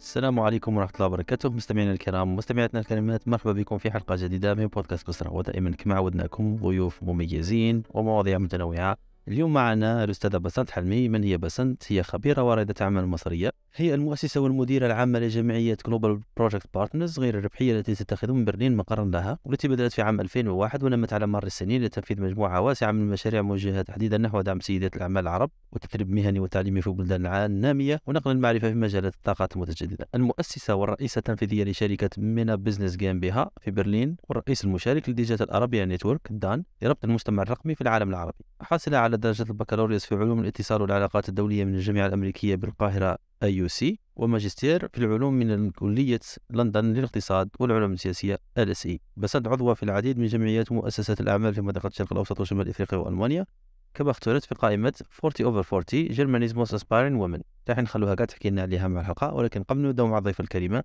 السلام عليكم ورحمة الله وبركاته مستمعينا الكرام ومستمعاتنا الكريمات مرحبا بكم في حلقة جديدة من بودكاست كسرة ودائما كما عودناكم ضيوف مميزين ومواضيع متنوعة اليوم معنا الأستاذة بسنت حلمي من هي بسنت؟ هي خبيرة واردة أعمال مصرية هي المؤسسة والمديرة العامة لجمعية Global بروجكت بارتنرز غير الربحية التي تتخذ من برلين مقرا لها والتي بدأت في عام 2001 ونمت على مر السنين لتنفيذ مجموعة واسعة من المشاريع موجهة تحديدا نحو دعم سيدات الأعمال العرب وتدريب مهني وتعليمي في بلدان النامية ونقل المعرفة في مجالات الطاقات المتجددة المؤسسة والرئيسة التنفيذية لشركة مينا بزنس جيم بها في برلين والرئيس المشارك لديجيتال أرابيا نتورك دان لربط المجتمع الرقمي في العالم العربي حاصلة على درجة البكالوريوس في علوم الاتصال والعلاقات الدولية من الجامعة الأمريكية بالقاهرة أي سي وماجستير في العلوم من كلية لندن للاقتصاد والعلوم السياسية ال اس اي بسد عضوة في العديد من جمعيات ومؤسسات الأعمال في منطقة الشرق الأوسط وشمال إفريقيا وألمانيا كما اخترت في قائمة 40 over 40 Germany's most aspiring women راح نخلوها قاع تحكي لنا عليها مع الحلقة ولكن قبل نبدأ مع ضيف الكريمة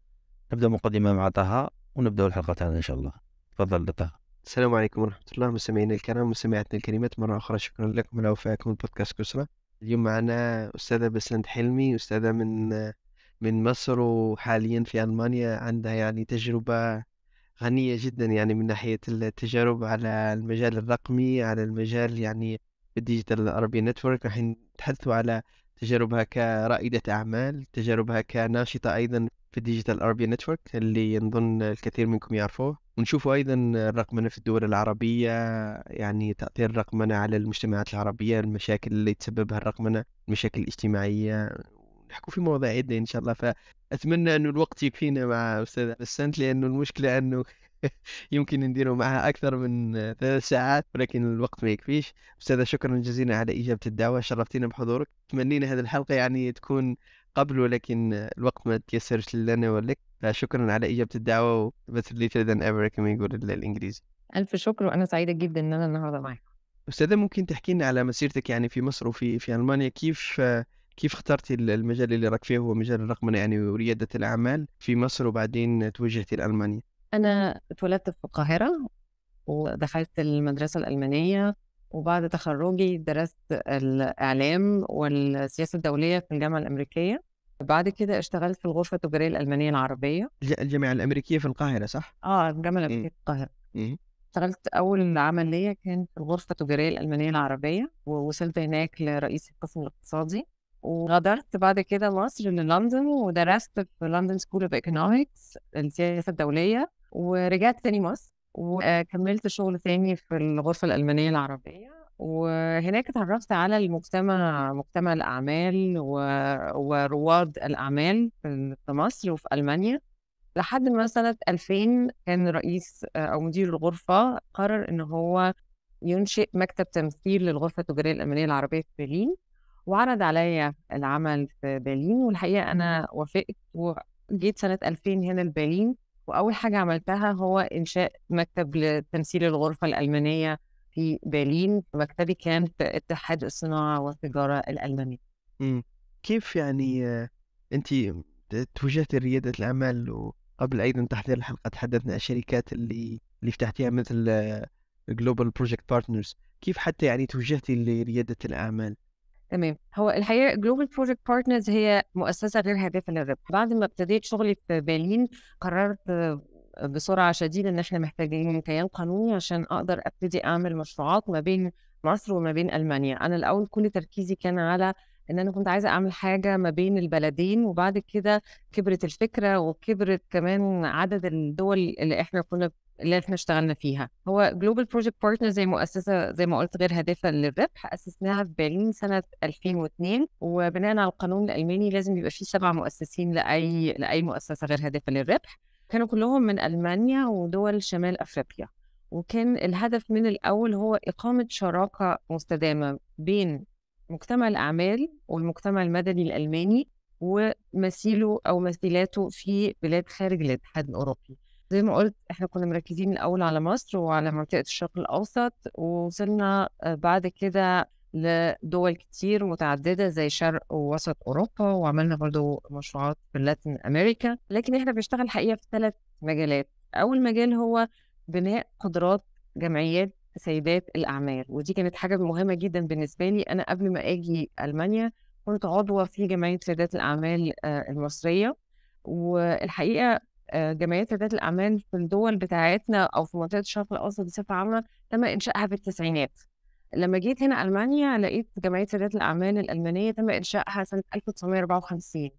نبدأ مقدمة مع طه ونبدأ الحلقة تاعنا إن شاء الله تفضل طه السلام عليكم ورحمة الله مستمعينا الكرام ومستمعاتنا الكريمات مرة أخرى شكرا لكم على وفائكم البودكاست كسرى اليوم معنا أستاذة بسنت حلمي أستاذة من من مصر وحاليا في ألمانيا عندها يعني تجربة غنية جدا يعني من ناحية التجارب على المجال الرقمي على المجال يعني الديجيتال أربي نتورك راح نتحدثوا على تجاربها كرائدة أعمال تجاربها كناشطة أيضا في الديجيتال اربيا نتورك اللي نظن الكثير منكم يعرفوه ونشوفوا ايضا الرقمنه في الدول العربيه يعني تاثير الرقمنه على المجتمعات العربيه المشاكل اللي تسببها الرقمنه المشاكل الاجتماعيه نحكوا في مواضيع عدة ان شاء الله فاتمنى انه الوقت يكفينا مع استاذ بسنت لانه المشكله انه يمكن نديروا معها اكثر من ثلاث ساعات ولكن الوقت ما يكفيش استاذه شكرا جزيلا على اجابه الدعوه شرفتينا بحضورك تمنينا هذه الحلقه يعني تكون قبل ولكن الوقت ما تيسرش لنا ولك فشكرا على إجابة الدعوة وبس لي further ايفر كما يقول الإنجليزي ألف شكر وأنا سعيدة جدا إن أنا النهاردة معاك أستاذة ممكن تحكي لنا على مسيرتك يعني في مصر وفي في ألمانيا كيف كيف اخترتي المجال اللي راك فيه هو مجال الرقمنة يعني وريادة الأعمال في مصر وبعدين توجهتي لألمانيا؟ أنا اتولدت في القاهرة ودخلت المدرسة الألمانية وبعد تخرجي درست الإعلام والسياسة الدولية في الجامعة الأمريكية بعد كده اشتغلت في الغرفة التجارية الألمانية العربية الجامعة الأمريكية في القاهرة صح؟ اه الجامعة إيه. الأمريكية في القاهرة إيه. اشتغلت أول عمل ليا كان في الغرفة التجارية الألمانية العربية ووصلت هناك لرئيس القسم الاقتصادي وغادرت بعد كده مصر للندن ودرست في لندن سكول اوف ايكونومكس السياسة الدولية ورجعت تاني مصر وكملت شغل تاني في الغرفة الألمانية العربية وهناك اتعرفت على المجتمع مجتمع الأعمال و... ورواد الأعمال في مصر وفي ألمانيا لحد ما سنة 2000 كان رئيس أو مدير الغرفة قرر إن هو ينشئ مكتب تمثيل للغرفة التجارية الألمانية العربية في برلين وعرض عليا العمل في برلين والحقيقة أنا وافقت وجيت سنة 2000 هنا لبرلين واول حاجه عملتها هو انشاء مكتب لتمثيل الغرفه الالمانيه في برلين مكتبي كان في اتحاد الصناعه والتجاره الالمانيه امم كيف يعني انت توجهت رياده الاعمال وقبل ايضا تحضير الحلقه تحدثنا عن الشركات اللي اللي فتحتيها مثل جلوبال بروجكت بارتنرز كيف حتى يعني توجهتي لرياده الاعمال تمام هو الحقيقه جلوبال بروجكت بارتنرز هي مؤسسه غير هادفه للربح بعد ما ابتديت شغلي في برلين قررت بسرعه شديده ان احنا محتاجين كيان قانوني عشان اقدر ابتدي اعمل مشروعات ما بين مصر وما بين المانيا انا الاول كل تركيزي كان على ان انا كنت عايزه اعمل حاجه ما بين البلدين وبعد كده كبرت الفكره وكبرت كمان عدد الدول اللي احنا كنا اللي احنا اشتغلنا فيها هو جلوبال بروجكت بارتنر زي مؤسسه زي ما قلت غير هادفه للربح اسسناها في برلين سنه 2002 وبناء على القانون الالماني لازم يبقى فيه سبع مؤسسين لاي لاي مؤسسه غير هادفه للربح كانوا كلهم من المانيا ودول شمال افريقيا وكان الهدف من الاول هو اقامه شراكه مستدامه بين مجتمع الاعمال والمجتمع المدني الالماني ومثيله او مثيلاته في بلاد خارج الاتحاد الاوروبي زي ما قلت احنا كنا مركزين الاول على مصر وعلى منطقه الشرق الاوسط ووصلنا آه، بعد كده لدول كتير متعددة زي شرق ووسط أوروبا وعملنا برضو مشروعات في لاتين أمريكا لكن إحنا بنشتغل حقيقة في ثلاث مجالات أول مجال هو بناء قدرات جمعيات سيدات الأعمال ودي كانت حاجة مهمة جدا بالنسبة لي أنا قبل ما أجي ألمانيا كنت عضوة في جمعية سيدات الأعمال آه، المصرية والحقيقة آه، جمعيات رياده الأعمال في الدول بتاعتنا أو في منطقة الشرق الأوسط بصفة عامة تم إنشائها في التسعينات لما جيت هنا ألمانيا لقيت جمعية رياده الأعمال الألمانية تم إنشائها سنة 1954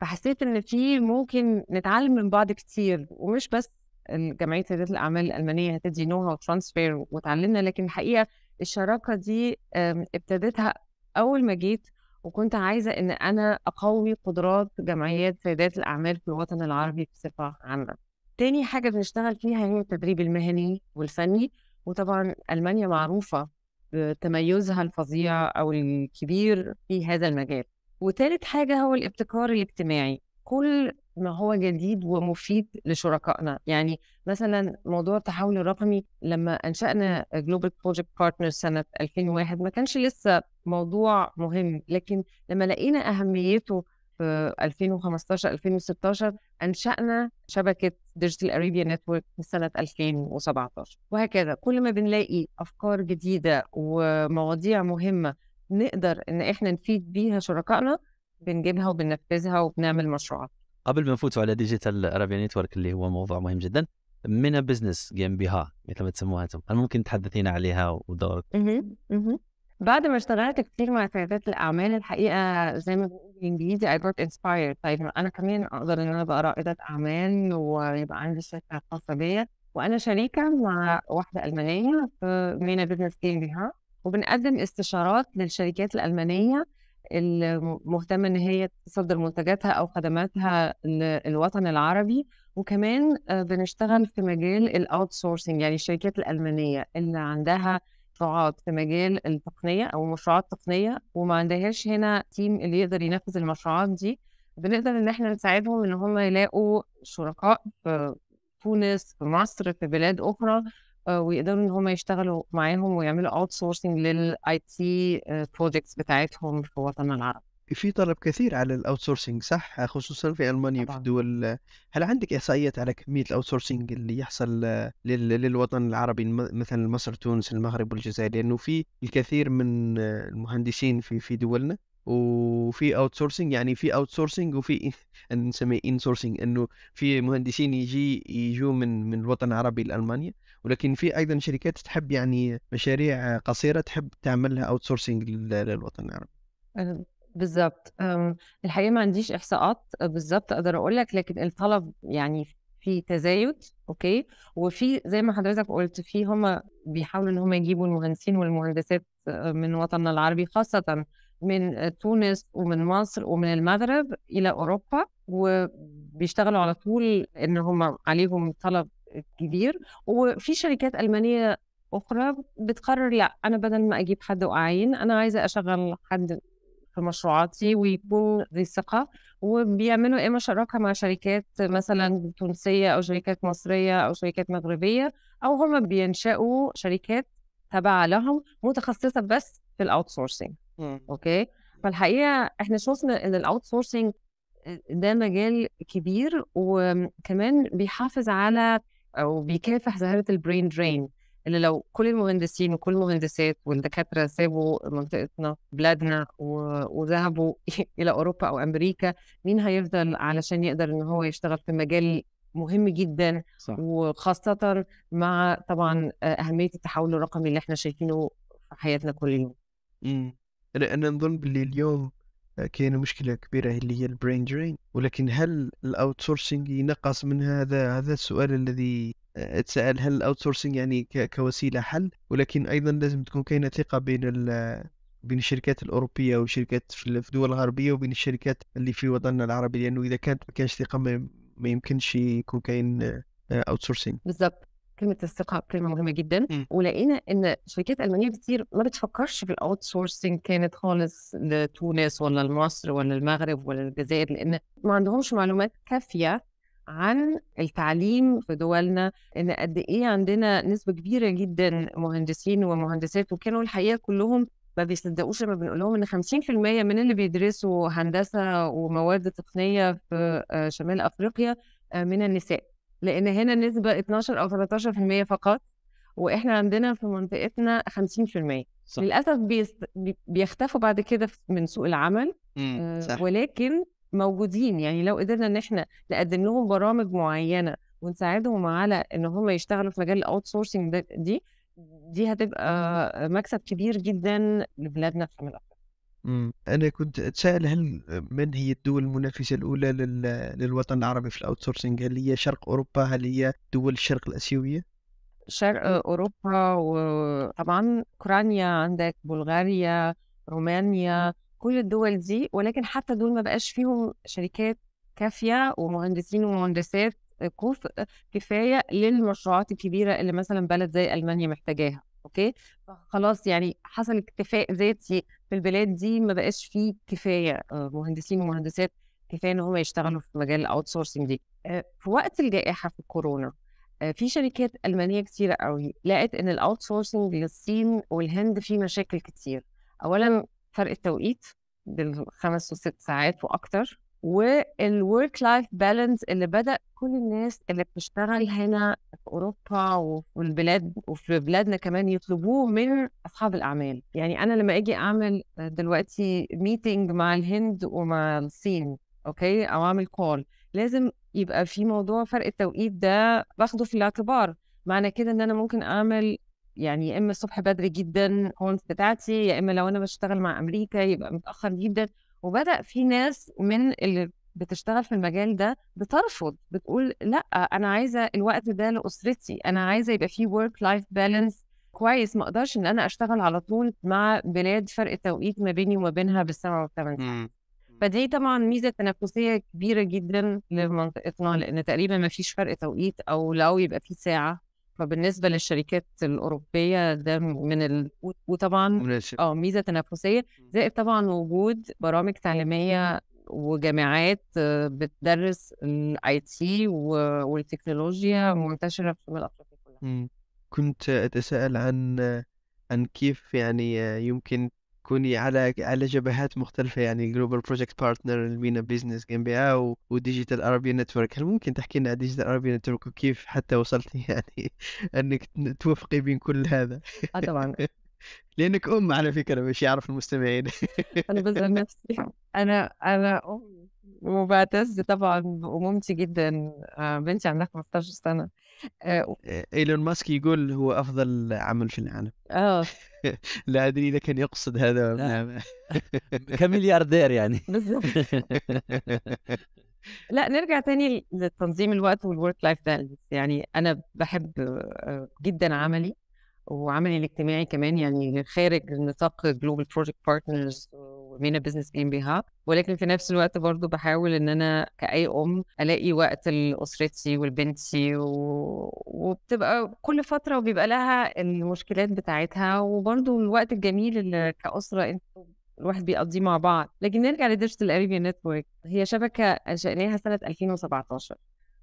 فحسيت إن في ممكن نتعلم من بعض كتير ومش بس جمعية ريادة الأعمال الألمانية هتدي نوها وترانسفير وتعلمنا لكن الحقيقة الشراكة دي ابتدتها أول ما جيت وكنت عايزة إن أنا أقوي قدرات جمعيات سيدات الأعمال في الوطن العربي بصفة عامة. تاني حاجة بنشتغل فيها هي التدريب المهني والفني وطبعا ألمانيا معروفة بتميزها الفظيع أو الكبير في هذا المجال. وتالت حاجة هو الابتكار الاجتماعي كل ما هو جديد ومفيد لشركائنا يعني مثلا موضوع التحول الرقمي لما أنشأنا جلوبال بروجكت بارتنر سنة 2001 ما كانش لسه موضوع مهم لكن لما لقينا أهميته في 2015 2016 أنشأنا شبكة ديجيتال أريبيا نتورك في سنة 2017 وهكذا كل ما بنلاقي أفكار جديدة ومواضيع مهمة نقدر إن إحنا نفيد بيها شركائنا بنجيبها وبننفذها وبنعمل مشروعات قبل ما نفوتوا على ديجيتال اريبيا نتورك اللي هو موضوع مهم جدا من بزنس جيم بها مثل ما تسموها انتم هل ممكن تحدثينا عليها ودورك؟ اها اها بعد ما اشتغلت كتير مع سيدات الأعمال الحقيقة زي ما بنقول بالإنجليزي I got inspired طيب أنا كمان أقدر إن أنا أبقى رائدة أعمال ويبقى عندي شركة خاصة بيا وأنا شريكة مع واحدة ألمانية في مينا بيزنس ها وبنقدم استشارات للشركات الألمانية المهتمة إن هي تصدر منتجاتها أو خدماتها للوطن العربي وكمان آه، بنشتغل في مجال الأوت سورسنج يعني الشركات الألمانية اللي عندها مشروعات في مجال التقنية أو مشروعات تقنية وما عندهاش هنا تيم اللي يقدر ينفذ المشروعات دي بنقدر إن إحنا نساعدهم إن هم يلاقوا شركاء في تونس في مصر في بلاد أخرى آه، ويقدروا إن هم يشتغلوا معاهم ويعملوا أوت سورسنج للأي تي بروجكتس بتاعتهم في وطننا العربي. في طلب كثير على الاوت صح خصوصا في المانيا طبعا. في الدول هل عندك احصائيات على كميه الاوت اللي يحصل للوطن العربي مثلا مصر تونس المغرب والجزائر لانه في الكثير من المهندسين في في دولنا وفي اوت يعني في اوت وفي نسميه ان سورسنج انه في مهندسين يجي يجوا من من الوطن العربي لالمانيا ولكن في ايضا شركات تحب يعني مشاريع قصيره تحب تعملها اوت للوطن العربي بالظبط آمم، الحقيقه ما عنديش احصاءات بالظبط اقدر اقول لك لكن الطلب يعني في تزايد اوكي وفي زي ما حضرتك قلت في هم بيحاولوا ان هم يجيبوا المهندسين والمهندسات آه، من وطننا العربي خاصه من تونس ومن مصر ومن المغرب الى اوروبا وبيشتغلوا على طول ان هم عليهم طلب كبير وفي شركات المانيه اخرى بتقرر لا انا بدل ما اجيب حد واعين انا عايزه اشغل حد في مشروعاتي ويكون ذي ثقة وبيعملوا إما شراكة مع شركات مثلا تونسية أو شركات مصرية أو شركات مغربية أو هم بينشأوا شركات تابعة لهم متخصصة بس في الأوت إمم. سورسنج أوكي فالحقيقة إحنا شفنا إن الأوت سورسنج ده مجال كبير وكمان بيحافظ على أو بيكافح ظاهرة البرين درين اللي لو كل المهندسين وكل المهندسات والدكاتره سابوا منطقتنا بلادنا وذهبوا الى اوروبا او امريكا مين هيفضل علشان يقدر ان هو يشتغل في مجال مهم جدا صح. وخاصه مع طبعا آه، اهميه التحول الرقمي اللي احنا شايفينه في حياتنا كل يوم امم انا نظن باللي اليوم آه، كاين مشكله كبيره اللي هي البرين درين ولكن هل الاوت ينقص من هذا هذا السؤال الذي تسأل هل الاوتسورسنج يعني كوسيله حل ولكن ايضا لازم تكون كاينه ثقه بين بين الشركات الاوروبيه والشركات في الدول الغربيه وبين الشركات اللي في وطننا العربي لانه اذا كانت ما كانش ثقه ما يمكنش يكون كاين اوتسورسنج آه، بالضبط كلمه الثقه كلمه مهمه جدا م. ولقينا ان شركات المانيه كتير ما بتفكرش في الاوت كانت خالص لتونس ولا لمصر ولا المغرب ولا الجزائر لان ما عندهمش معلومات كافيه عن التعليم في دولنا ان قد ايه عندنا نسبه كبيره جدا مهندسين ومهندسات وكانوا الحقيقه كلهم ما بيصدقوش لما بنقول لهم ان 50% من اللي بيدرسوا هندسه ومواد تقنيه في آه، شمال افريقيا آه، من النساء لان هنا النسبه 12 او 13% فقط واحنا عندنا في منطقتنا 50% صح. للاسف بيست... بيختفوا بعد كده من سوق العمل امم، آه، صح. ولكن موجودين يعني لو قدرنا ان احنا نقدم لهم برامج معينه ونساعدهم على ان هم يشتغلوا في مجال الاوت سورسنج دي دي هتبقى مكسب كبير جدا لبلادنا في شمال افريقيا. انا كنت اتساءل هل من هي الدول المنافسه الاولى لل... للوطن العربي في الاوت سورسنج هل هي شرق اوروبا هل هي دول الشرق الاسيويه؟ شرق اوروبا وطبعا اوكرانيا عندك بلغاريا رومانيا كل الدول دي ولكن حتى دول ما بقاش فيهم شركات كافيه ومهندسين ومهندسات كفء كفايه للمشروعات الكبيره اللي مثلا بلد زي المانيا محتاجاها اوكي خلاص يعني حصل اكتفاء ذاتي في البلاد دي ما بقاش فيه كفايه آه، مهندسين ومهندسات كفايه ان هم يشتغلوا في مجال الاوت سورسنج دي آه، في وقت الجائحه في الكورونا آه، في شركات المانيه كتيره قوي لقت ان الاوت سورسنج للصين والهند فيه مشاكل كتير اولا فرق التوقيت بالخمس وست ساعات واكتر والورك لايف بالانس اللي بدا كل الناس اللي بتشتغل هنا في اوروبا والبلاد وفي بلادنا كمان يطلبوه من اصحاب الاعمال يعني انا لما اجي اعمل دلوقتي ميتنج مع الهند ومع الصين اوكي او اعمل كول لازم يبقى في موضوع فرق التوقيت ده باخده في الاعتبار معنى كده ان انا ممكن اعمل يعني يا اما الصبح بدري جدا هونز بتاعتي يا اما لو انا بشتغل مع امريكا يبقى متاخر جدا وبدا في ناس من اللي بتشتغل في المجال ده بترفض بتقول لا انا عايزه الوقت ده لاسرتي انا عايزه يبقى في ورك لايف بالانس كويس ما اقدرش ان انا اشتغل على طول مع بلاد فرق التوقيت ما بيني وما بينها بالسبعة والثمان ساعات فدي طبعا ميزه تنافسيه كبيره جدا لمنطقتنا لان تقريبا ما فيش فرق توقيت او لو يبقى في ساعه فبالنسبه للشركات الاوروبيه ده من ال... وطبعا اه ميزه تنافسيه زائد طبعا وجود برامج تعليميه وجامعات بتدرس الاي تي والتكنولوجيا منتشره في شمال افريقيا كلها كنت اتساءل عن عن كيف يعني يمكن تكوني على على جبهات مختلفه يعني جلوبال بروجكت بارتنر المينا بزنس جيم بي او وديجيتال ارابيا نتورك هل ممكن تحكي لنا عن ديجيتال ارابيا نتورك وكيف حتى وصلتي يعني انك توفقي بين كل هذا اه طبعا لانك ام على فكره مش يعرف المستمعين انا بزعل نفسي انا انا ام وبعتز طبعا بامومتي جدا آه، بنتي عندها 15 سنه آه، آه، ايلون ماسك يقول هو افضل عمل في العالم اه لا ادري اذا كان يقصد هذا كملياردير يعني لا نرجع تاني لتنظيم الوقت والورك لايف بالانس يعني انا بحب آه، جدا عملي وعملي الاجتماعي كمان يعني خارج نطاق جلوبال بروجكت بارتنرز مينا بزنس جيم بيها ولكن في نفس الوقت برضو بحاول ان انا كاي ام الاقي وقت لاسرتي ولبنتي و... وبتبقى كل فتره وبيبقى لها المشكلات بتاعتها وبرضو الوقت الجميل اللي كاسره انت الواحد بيقضيه مع بعض لكن نرجع لديجيتال اريبيا نتورك هي شبكه انشاناها سنه 2017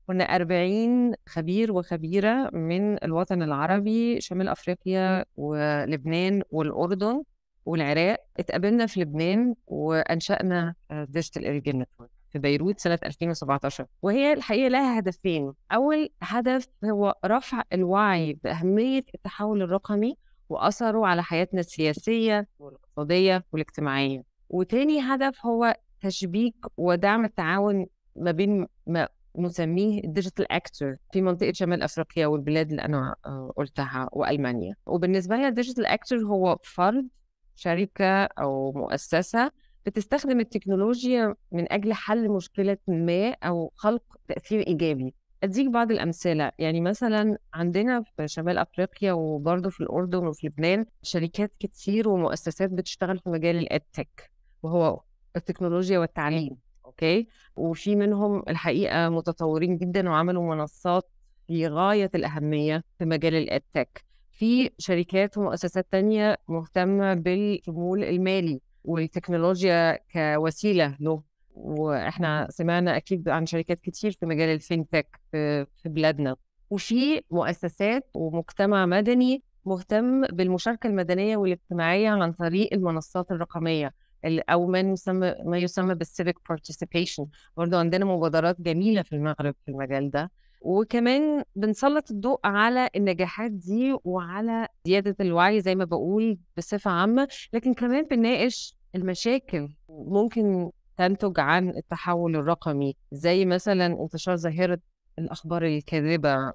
كنا 40 خبير وخبيره من الوطن العربي شمال افريقيا ولبنان والاردن والعراق اتقابلنا في لبنان وانشانا ديجيتال اريجن نتورك في بيروت سنه 2017 وهي الحقيقه لها هدفين اول هدف هو رفع الوعي باهميه التحول الرقمي واثره على حياتنا السياسيه والاقتصاديه والاجتماعيه وتاني هدف هو تشبيك ودعم التعاون ما بين ما نسميه ديجيتال اكتور في منطقه شمال افريقيا والبلاد اللي انا آه، قلتها والمانيا وبالنسبه لي ديجيتال اكتور هو فرد شركة أو مؤسسة بتستخدم التكنولوجيا من أجل حل مشكلة ما أو خلق تأثير إيجابي أديك بعض الأمثلة يعني مثلا عندنا في شمال أفريقيا وبرضه في الأردن وفي لبنان شركات كتير ومؤسسات بتشتغل في مجال الأدتك وهو التكنولوجيا والتعليم أوكي وفي منهم الحقيقة متطورين جدا وعملوا منصات في غاية الأهمية في مجال الأدتك في شركات ومؤسسات تانية مهتمة بالشمول المالي والتكنولوجيا كوسيلة له واحنا سمعنا اكيد عن شركات كتير في مجال الفينتك في بلادنا وفي مؤسسات ومجتمع مدني مهتم بالمشاركه المدنيه والاجتماعيه عن طريق المنصات الرقميه او ما يسمى ما يسمى بالسيفيك بارتيسيبيشن برضه عندنا مبادرات جميله في المغرب في المجال ده وكمان بنسلط الضوء على النجاحات دي وعلى زيادة الوعي زي ما بقول بصفة عامة لكن كمان بنناقش المشاكل ممكن تنتج عن التحول الرقمي زي مثلا انتشار ظاهرة الأخبار الكاذبة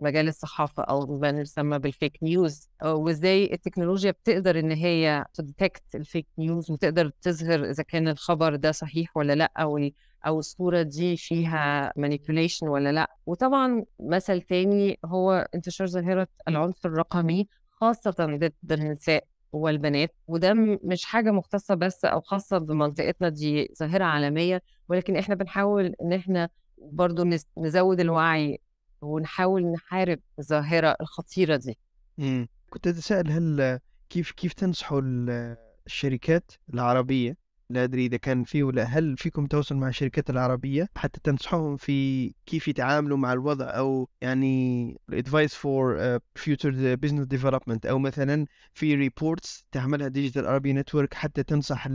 مجال الصحافة أو ما نسمى بالفيك نيوز وإزاي التكنولوجيا بتقدر إن هي تديتكت الفيك نيوز وتقدر تظهر إذا كان الخبر ده صحيح ولا لأ او الصوره دي فيها مانيبيوليشن ولا لا وطبعا مثل تاني هو انتشار ظاهره العنف الرقمي خاصه ضد النساء والبنات وده مش حاجه مختصه بس او خاصه بمنطقتنا دي ظاهره عالميه ولكن احنا بنحاول ان احنا برضو نزود الوعي ونحاول نحارب الظاهره الخطيره دي مم. كنت اتساءل هل كيف كيف تنصحوا الشركات العربيه لا أدري إذا كان فيه ولا هل فيكم تواصل مع الشركات العربية حتى تنصحهم في كيف يتعاملوا مع الوضع أو يعني advice فور فيوتشر بزنس ديفلوبمنت أو مثلا في ريبورتس تعملها ديجيتال عربي نتورك حتى تنصح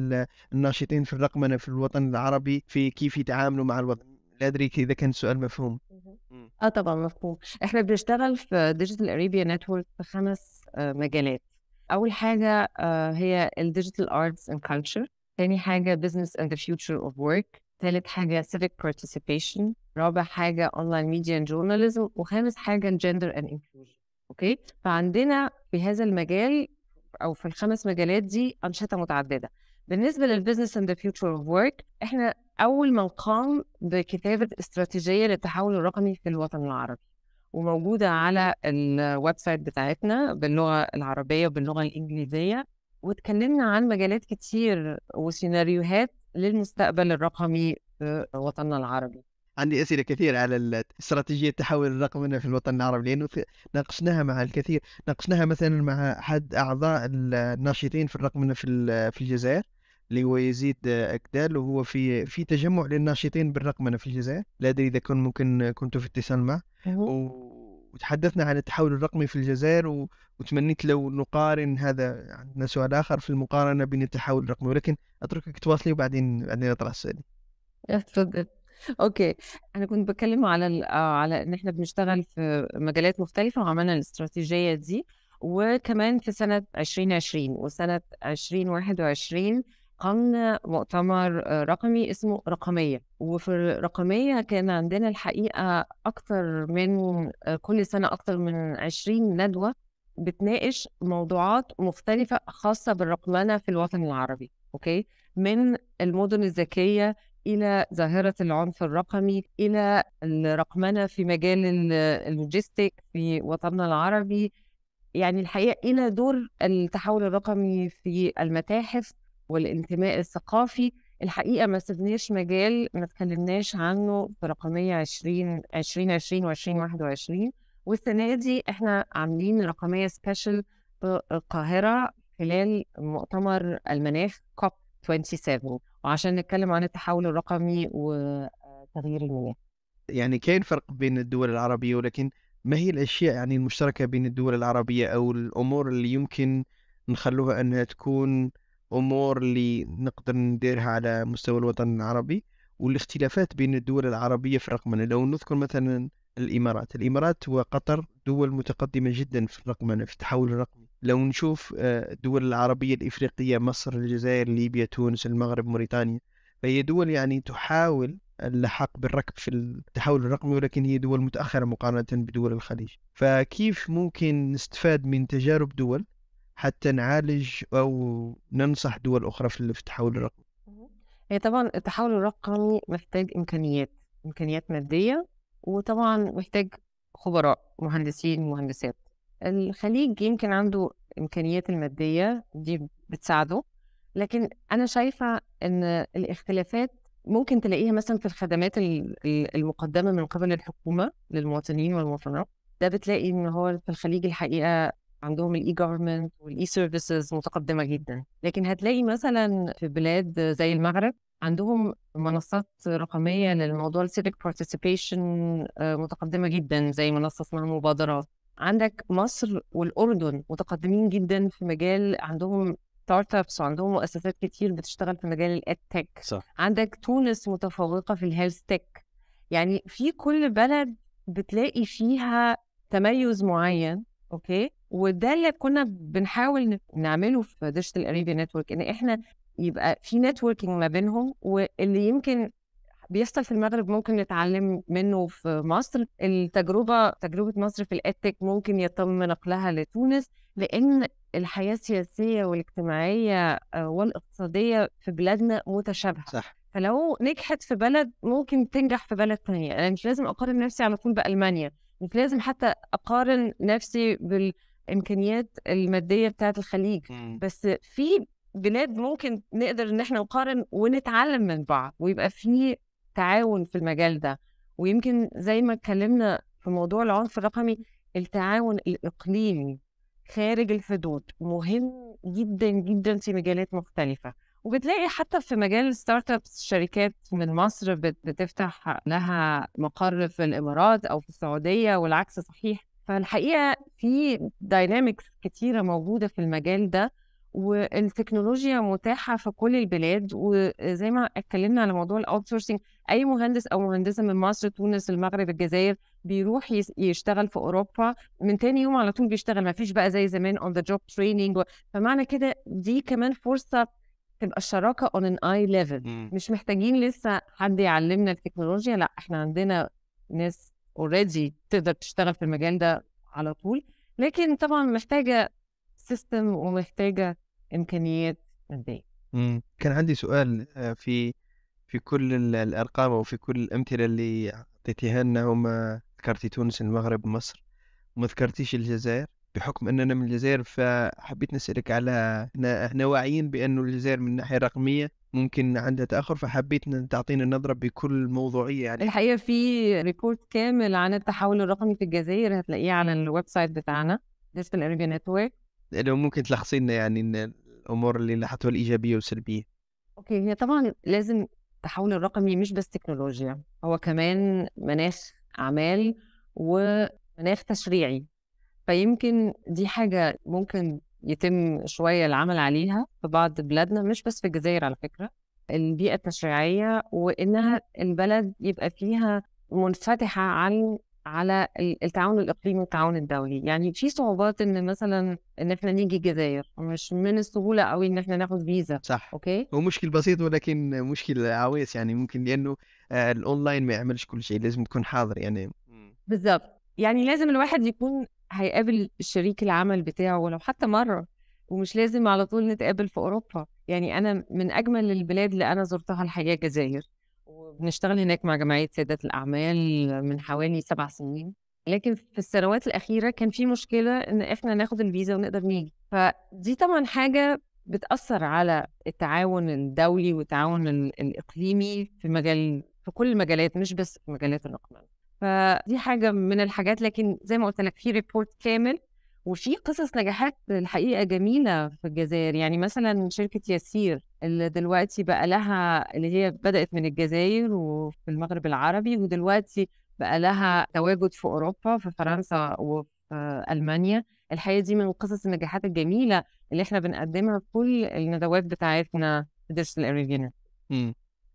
الناشطين في الرقمنة في الوطن العربي في كيف يتعاملوا مع الوضع لا ادري اذا كان السؤال مفهوم اه طبعا مفهوم احنا بنشتغل في ديجيتال اريبيا نتورك في خمس آه، مجالات اول حاجه آه، هي الديجيتال ارتس اند كلتشر تاني حاجة business and the future of work تالت حاجة civic participation رابع حاجة online media and journalism وخامس حاجة gender and inclusion أوكي فعندنا في هذا المجال أو في الخمس مجالات دي أنشطة متعددة بالنسبة للبزنس and the future of work احنا أول من قام بكتابة استراتيجية للتحول الرقمي في الوطن العربي وموجودة على الويب سايت بتاعتنا باللغة العربية وباللغة الإنجليزية واتكلمنا عن مجالات كتير وسيناريوهات للمستقبل الرقمي في وطننا العربي عندي اسئله كثيره على استراتيجيه التحول الرقمي في الوطن العربي لانه ناقشناها مع الكثير ناقشناها مثلا مع احد اعضاء الناشطين في الرقمنه في في الجزائر اللي هو يزيد اكدال وهو في في تجمع للناشطين بالرقمنه في الجزائر لا ادري اذا كان ممكن كنتوا في اتصال معه وتحدثنا عن التحول الرقمي في الجزائر و... وتمنيت لو نقارن هذا عندنا سؤال آخر في المقارنة بين التحول الرقمي ولكن أتركك تواصلي وبعدين بعدين أطرح السؤال تفضل اوكي انا كنت بتكلم على آه، على ان احنا بنشتغل في مجالات مختلفه وعملنا الاستراتيجيه دي وكمان في سنه 2020 وسنه 2021 قمنا مؤتمر آه، رقمي اسمه رقمية وفي الرقمية كان عندنا الحقيقة أكثر من آه، كل سنة أكثر من عشرين ندوة بتناقش موضوعات مختلفة خاصة بالرقمنة في الوطن العربي أوكي من المدن الذكية إلى ظاهرة العنف الرقمي إلى الرقمنة في مجال اللوجيستيك في وطننا العربي يعني الحقيقة إلى دور التحول الرقمي في المتاحف والانتماء الثقافي الحقيقه ما سبناش مجال ما اتكلمناش عنه في رقميه 20 2020 و 2021 والسنه دي احنا عاملين رقميه سبيشال في القاهره خلال مؤتمر المناخ كوب 27 وعشان نتكلم عن التحول الرقمي وتغيير المناخ يعني كاين فرق بين الدول العربيه ولكن ما هي الاشياء يعني المشتركه بين الدول العربيه او الامور اللي يمكن نخلوها انها تكون الأمور اللي نقدر نديرها على مستوى الوطن العربي والاختلافات بين الدول العربية في الرقمنة لو نذكر مثلا الإمارات الإمارات وقطر دول متقدمة جدا في الرقمنة في التحول الرقمي لو نشوف آه، الدول العربية الإفريقية مصر الجزائر ليبيا تونس المغرب موريتانيا فهي دول يعني تحاول اللحاق بالركب في التحول الرقمي ولكن هي دول متأخرة مقارنة بدول الخليج فكيف ممكن نستفاد من تجارب دول حتى نعالج او ننصح دول اخرى في التحول الرقمي هي طبعا التحول الرقمي محتاج امكانيات امكانيات ماديه وطبعا محتاج خبراء مهندسين مهندسات الخليج يمكن عنده امكانيات الماديه دي بتساعده لكن انا شايفه ان الاختلافات ممكن تلاقيها مثلا في الخدمات المقدمه من قبل الحكومه للمواطنين والمواطنات ده بتلاقي ان هو في الخليج الحقيقه عندهم الاي جفرمنت والاي سيرفيسز متقدمه جدا لكن هتلاقي مثلا في بلاد زي المغرب عندهم منصات رقميه للموضوع السيفيك بارتيسيبيشن آه، متقدمه جدا زي منصه اسمها مبادرات عندك مصر والاردن متقدمين جدا في مجال عندهم ستارت ابس وعندهم مؤسسات كتير بتشتغل في مجال تك صح عندك تونس متفوقه في الهيلث تك يعني في كل بلد بتلاقي فيها تميز معين اوكي وده اللي كنا بنحاول نعمله في ديجيتال اريبيا نتورك ان احنا يبقى في نتوركينج ما بينهم واللي يمكن بيحصل في المغرب ممكن نتعلم منه في مصر التجربه تجربه مصر في الاتك ممكن يتم نقلها لتونس لان الحياه السياسيه والاجتماعيه آه، والاقتصاديه في بلادنا متشابهه صح فلو نجحت في بلد ممكن تنجح في بلد ثانيه انا مش لازم اقارن نفسي على طول بالمانيا مش لازم حتى اقارن نفسي بال الامكانيات الماديه بتاعه الخليج بس في بلاد ممكن نقدر ان احنا نقارن ونتعلم من بعض ويبقى في تعاون في المجال ده ويمكن زي ما اتكلمنا في موضوع العنف الرقمي التعاون الاقليمي خارج الحدود مهم جدا جدا في مجالات مختلفه وبتلاقي حتى في مجال الستارت ابس شركات من مصر بتفتح لها مقر في الامارات او في السعوديه والعكس صحيح فالحقيقه في داينامكس كتيره موجوده في المجال ده والتكنولوجيا متاحه في كل البلاد وزي ما اتكلمنا على موضوع الاوت سورسنج اي مهندس او مهندسه من مصر تونس المغرب الجزائر بيروح يشتغل في اوروبا من تاني يوم على طول بيشتغل ما فيش بقى زي زمان اون ذا جوب تريننج فمعنى كده دي كمان فرصه تبقى الشراكه اون ان اي ليفل مش محتاجين لسه حد يعلمنا التكنولوجيا لا احنا عندنا ناس اوريدي تقدر تشتغل في المجال ده على طول لكن طبعا محتاجه سيستم ومحتاجه امكانيات ماديه كان عندي سؤال آه، في في كل الارقام او في كل الامثله اللي اعطيتيها لنا هما ذكرتي تونس المغرب مصر وما ذكرتيش الجزائر بحكم اننا من الجزائر فحبيت نسالك على احنا واعيين بانه الجزائر من الناحيه الرقميه ممكن عندها تاخر فحبيت ان تعطينا نظره بكل موضوعيه يعني الحقيقه في ريبورت كامل عن التحول الرقمي في الجزائر هتلاقيه على الويب سايت بتاعنا ديجيتال اريبيا نتورك لو ممكن تلخصي لنا يعني الامور اللي لاحظتوها الايجابيه والسلبيه اوكي هي طبعا لازم التحول الرقمي مش بس تكنولوجيا هو كمان مناخ اعمال ومناخ تشريعي فيمكن دي حاجة ممكن يتم شوية العمل عليها في بعض بلادنا مش بس في الجزائر على فكرة البيئة التشريعية وإنها البلد يبقى فيها منفتحة عن على التعاون الاقليمي والتعاون الدولي يعني في صعوبات ان مثلا ان احنا نيجي الجزائر مش من السهوله قوي ان احنا ناخد فيزا صح اوكي هو مشكل بسيط ولكن مشكل عويص يعني ممكن لانه آه، الاونلاين ما يعملش كل شيء لازم تكون حاضر يعني بالظبط يعني لازم الواحد يكون هيقابل شريك العمل بتاعه ولو حتى مره ومش لازم على طول نتقابل في اوروبا يعني انا من اجمل البلاد اللي انا زرتها الحقيقه الجزائر وبنشتغل هناك مع جمعيه سيدات الاعمال من حوالي سبع سنين لكن في السنوات الاخيره كان في مشكله ان احنا ناخد الفيزا ونقدر نيجي فدي طبعا حاجه بتاثر على التعاون الدولي والتعاون الاقليمي في مجال في كل المجالات مش بس في مجالات الأقمار فدي حاجه من الحاجات لكن زي ما قلت لك في ريبورت كامل وفي قصص نجاحات الحقيقه جميله في الجزائر يعني مثلا شركه يسير اللي دلوقتي بقى لها اللي هي بدات من الجزائر وفي المغرب العربي ودلوقتي بقى لها تواجد في اوروبا في فرنسا وفي المانيا الحقيقه دي من قصص النجاحات الجميله اللي احنا بنقدمها في كل الندوات بتاعتنا في ديجيتال اريفينا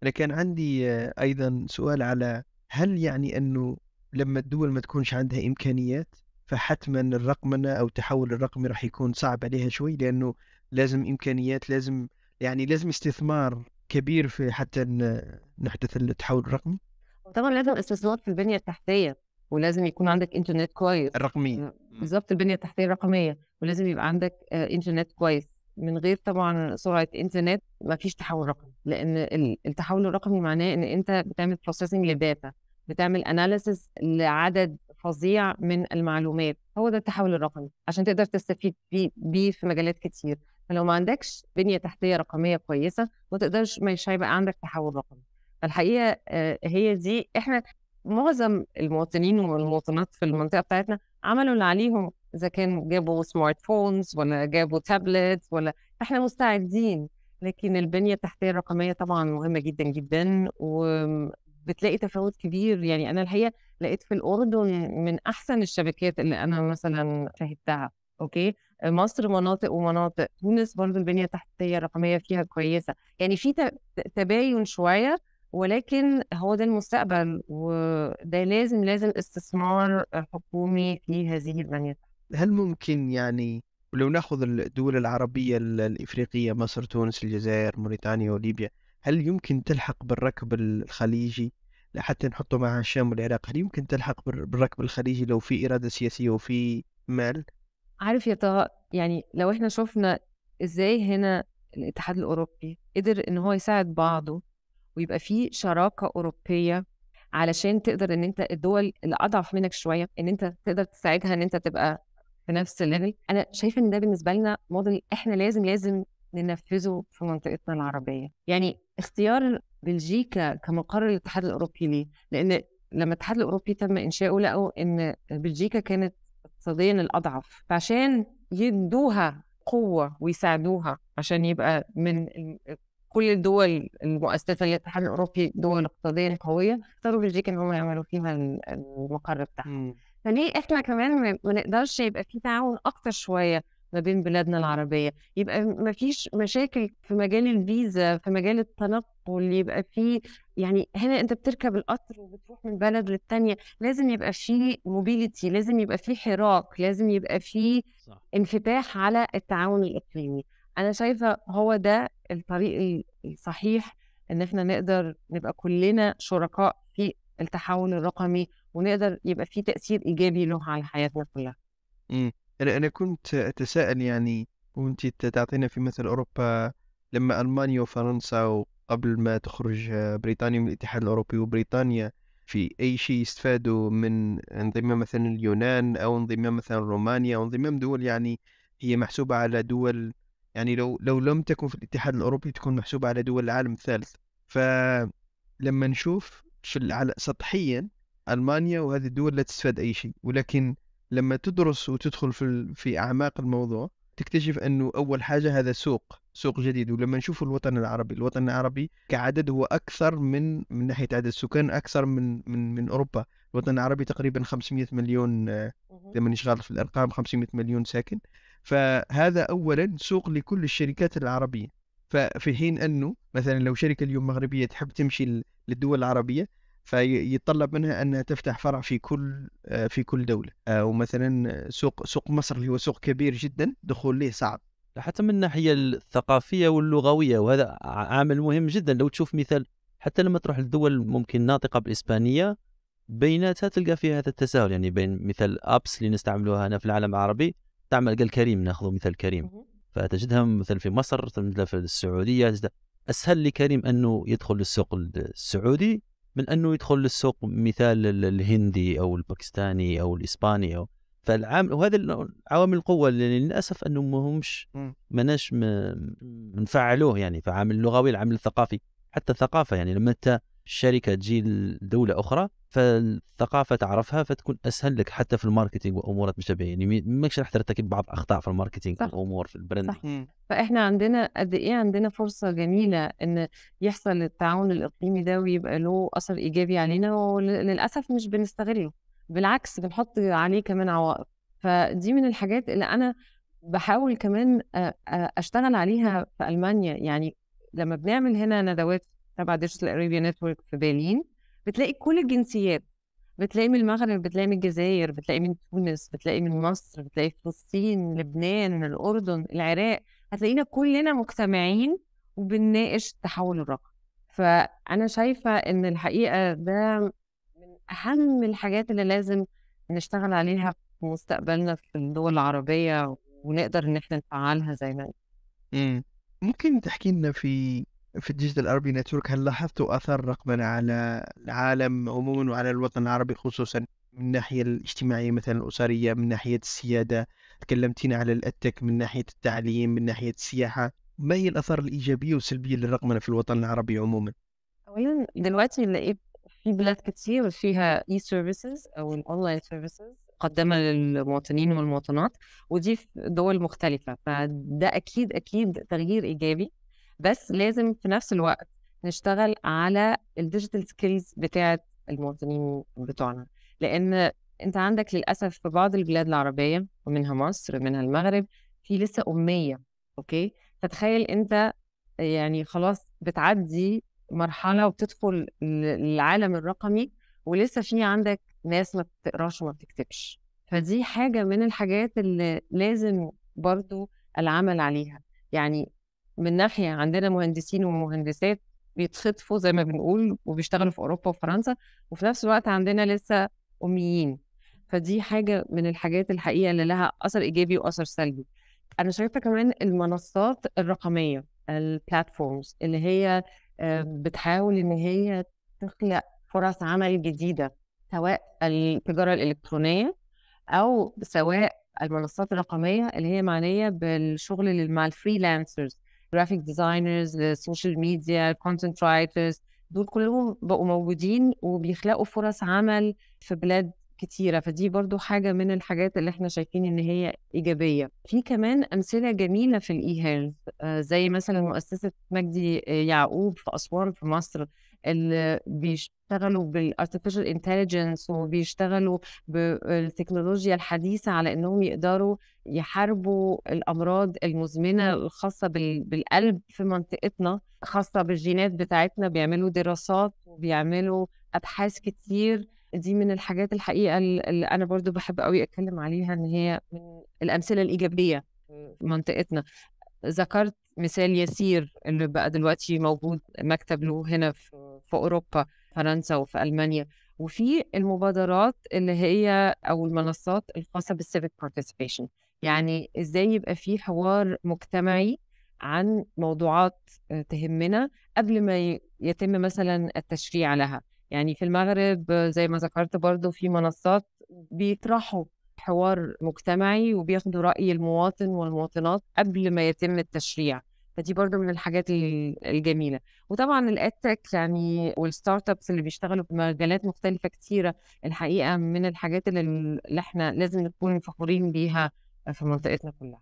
انا كان عندي آه، ايضا سؤال على هل يعني انه لما الدول ما تكونش عندها امكانيات فحتما الرقمنه او التحول الرقمي راح يكون صعب عليها شوي لانه لازم امكانيات لازم يعني لازم استثمار كبير في حتى نحدث التحول الرقمي طبعا لازم استثمار في البنيه التحتيه ولازم يكون عندك انترنت كويس الرقميه آه، بالظبط البنيه التحتيه الرقميه ولازم يبقى عندك آه، انترنت كويس من غير طبعا سرعه انترنت ما فيش تحول رقمي لان التحول الرقمي معناه ان انت بتعمل بروسيسنج للداتا بتعمل اناليسز لعدد فظيع من المعلومات هو ده التحول الرقمي عشان تقدر تستفيد بيه في مجالات كتير فلو ما عندكش بنيه تحتيه رقميه كويسه ما تقدرش مش هيبقى عندك تحول رقمي فالحقيقه آه، هي دي احنا معظم المواطنين والمواطنات في المنطقه بتاعتنا عملوا اللي عليهم اذا كان جابوا سمارت فونز ولا جابوا تابلت ولا احنا مستعدين لكن البنيه التحتيه الرقميه طبعا مهمه جدا جدا و بتلاقي تفاوت كبير يعني انا الحقيقه لقيت في الاردن من احسن الشبكات اللي انا مثلا شاهدتها اوكي مصر مناطق ومناطق تونس برضو البنيه التحتيه الرقميه فيها كويسه يعني في تباين شويه ولكن هو ده المستقبل وده لازم لازم استثمار حكومي في هذه البنيه هل ممكن يعني لو ناخذ الدول العربيه الافريقيه مصر تونس الجزائر موريتانيا وليبيا هل يمكن تلحق بالركب الخليجي حتى نحطه مع الشام والعراق هل يمكن تلحق بالركب الخليجي لو في إرادة سياسية وفي مال؟ عارف يا طه يعني لو احنا شفنا ازاي هنا الاتحاد الأوروبي قدر ان هو يساعد بعضه ويبقى في شراكة أوروبية علشان تقدر ان انت الدول اللي اضعف منك شويه ان انت تقدر تساعدها ان انت تبقى في نفس الليفل انا شايفه ان ده بالنسبه لنا موديل احنا لازم لازم ننفذه في منطقتنا العربيه يعني اختيار بلجيكا كمقر للاتحاد الاوروبي ليه؟ لان لما الاتحاد الاوروبي تم انشاؤه لقوا ان بلجيكا كانت اقتصاديا الاضعف فعشان يدوها قوه ويساعدوها عشان يبقى من كل الدول المؤسسه للاتحاد الاوروبي دول اقتصاديا قويه اختاروا بلجيكا ان هم يعملوا فيها المقر بتاعهم. فليه احنا كمان ما نقدرش يبقى في تعاون اكتر شويه ما بين بلادنا العربية يبقى ما فيش مشاكل في مجال الفيزا في مجال التنقل يبقى في يعني هنا انت بتركب القطر وبتروح من بلد للتانية لازم يبقى في موبيليتي لازم يبقى في حراك لازم يبقى في انفتاح على التعاون الإقليمي أنا شايفة هو ده الطريق الصحيح ان احنا نقدر نبقى كلنا شركاء في التحول الرقمي ونقدر يبقى في تأثير إيجابي له على حياتنا كلها. امم أنا أنا كنت أتساءل يعني وأنت تعطينا في مثل أوروبا لما ألمانيا وفرنسا قبل ما تخرج بريطانيا من الاتحاد الأوروبي وبريطانيا في أي شيء يستفادوا من انضمام مثلا اليونان أو انضمام مثلا رومانيا أو انضمام دول يعني هي محسوبة على دول يعني لو لو لم تكن في الاتحاد الأوروبي تكون محسوبة على دول العالم الثالث فلما نشوف على سطحيا ألمانيا وهذه الدول لا تستفاد أي شيء ولكن لما تدرس وتدخل في في اعماق الموضوع تكتشف انه اول حاجه هذا سوق سوق جديد ولما نشوف الوطن العربي الوطن العربي كعدد هو اكثر من من ناحيه عدد السكان اكثر من من من اوروبا الوطن العربي تقريبا 500 مليون آه، لما مانيش غلط في الارقام 500 مليون ساكن فهذا اولا سوق لكل الشركات العربيه ففي حين انه مثلا لو شركه اليوم مغربيه تحب تمشي للدول العربيه فيتطلب منها انها تفتح فرع في كل آه، في كل دوله آه، ومثلا سوق سوق مصر اللي هو سوق كبير جدا دخول ليه صعب حتى من الناحيه الثقافيه واللغويه وهذا عامل مهم جدا لو تشوف مثال حتى لما تروح لدول ممكن ناطقه بالاسبانيه بيناتها تلقى فيها هذا التساهل يعني بين مثال ابس اللي نستعملوها هنا في العالم العربي تعمل قال كريم ناخذ مثال كريم فتجدها مثلا في مصر تجدها في السعوديه تجدها اسهل لكريم انه يدخل للسوق السعودي من انه يدخل للسوق مثال الهندي او الباكستاني او الاسباني او فالعامل وهذا عوامل القوه اللي للاسف انه ما همش ماناش نفعلوه يعني فعامل اللغوي العامل الثقافي حتى الثقافه يعني لما انت الشركه تجي لدوله اخرى فالثقافه تعرفها فتكون اسهل لك حتى في الماركتينج وامور مشابهه يعني ماكش راح ترتكب بعض اخطاء في الماركتينج صح. الامور في البراند صح. فاحنا عندنا قد ايه عندنا فرصه جميله ان يحصل التعاون الاقليمي ده ويبقى له اثر ايجابي علينا وللاسف مش بنستغله بالعكس بنحط عليه كمان عوائق فدي من الحاجات اللي انا بحاول كمان اشتغل عليها في المانيا يعني لما بنعمل هنا ندوات تبع ديجيتال اريبيا نتورك في برلين بتلاقي كل الجنسيات بتلاقي من المغرب بتلاقي من الجزائر بتلاقي من تونس بتلاقي من مصر بتلاقي فلسطين لبنان الأردن العراق هتلاقينا كلنا مجتمعين وبنناقش التحول الرقمي فأنا شايفة إن الحقيقة ده من أهم الحاجات اللي لازم نشتغل عليها في مستقبلنا في الدول العربية ونقدر إن إحنا نفعلها زي ما ممكن تحكي لنا في في الديجيتال عربي نتورك هل لاحظتوا اثر رقما على العالم عموما وعلى الوطن العربي خصوصا من الناحيه الاجتماعيه مثلا الاسريه من ناحيه السياده تكلمتينا على الاتك من ناحيه التعليم من ناحيه السياحه ما هي الاثار الايجابيه والسلبيه للرقمنه في الوطن العربي عموما؟ اولا دلوقتي لقيت في بلاد كتير فيها اي سيرفيسز او الاونلاين سيرفيسز مقدمه للمواطنين والمواطنات ودي في دول مختلفه فده اكيد اكيد تغيير ايجابي بس لازم في نفس الوقت نشتغل على الديجيتال سكيلز بتاعت المواطنين بتوعنا لان انت عندك للاسف في بعض البلاد العربيه ومنها مصر ومنها المغرب في لسه اميه اوكي فتخيل انت يعني خلاص بتعدي مرحله وبتدخل للعالم الرقمي ولسه في عندك ناس ما بتقراش وما بتكتبش فدي حاجه من الحاجات اللي لازم برضو العمل عليها يعني من ناحيه عندنا مهندسين ومهندسات بيتخطفوا زي ما بنقول وبيشتغلوا في اوروبا وفرنسا وفي نفس الوقت عندنا لسه اميين فدي حاجه من الحاجات الحقيقه اللي لها اثر ايجابي واثر سلبي انا شايفه كمان المنصات الرقميه البلاتفورمز اللي هي آه، بتحاول ان هي تخلق فرص عمل جديده سواء التجاره الالكترونيه او سواء المنصات الرقميه اللي هي معنيه بالشغل مع الفريلانسرز جرافيك ديزاينرز للسوشيال ميديا كونتنت رايترز دول كلهم بقوا موجودين وبيخلقوا فرص عمل في بلاد كتيره فدي برضو حاجه من الحاجات اللي احنا شايفين ان هي ايجابيه في كمان امثله جميله في الاي هيلث آه، زي مثلا مؤسسه مجدي آه، يعقوب في اسوان في مصر اللي بيشتغلوا بالارتفيشال انتليجنس وبيشتغلوا بالتكنولوجيا الحديثه على انهم يقدروا يحاربوا الامراض المزمنه الخاصه بالقلب في منطقتنا خاصه بالجينات بتاعتنا بيعملوا دراسات وبيعملوا ابحاث كتير دي من الحاجات الحقيقه اللي انا برضو بحب قوي اتكلم عليها ان هي من الامثله الايجابيه في منطقتنا ذكرت مثال يسير اللي بقى دلوقتي موجود مكتب له هنا في اوروبا فرنسا وفي المانيا وفي المبادرات اللي هي او المنصات الخاصه بالسيفيك بارتيسيبيشن يعني ازاي يبقى في حوار مجتمعي عن موضوعات تهمنا قبل ما يتم مثلا التشريع لها يعني في المغرب زي ما ذكرت برضو في منصات بيطرحوا حوار مجتمعي وبياخدوا رأي المواطن والمواطنات قبل ما يتم التشريع فدي برضو من الحاجات الجميله وطبعا الاتك يعني والستارت ابس اللي بيشتغلوا في مجالات مختلفه كتيره الحقيقه من الحاجات اللي احنا لازم نكون فخورين بيها في منطقتنا كلها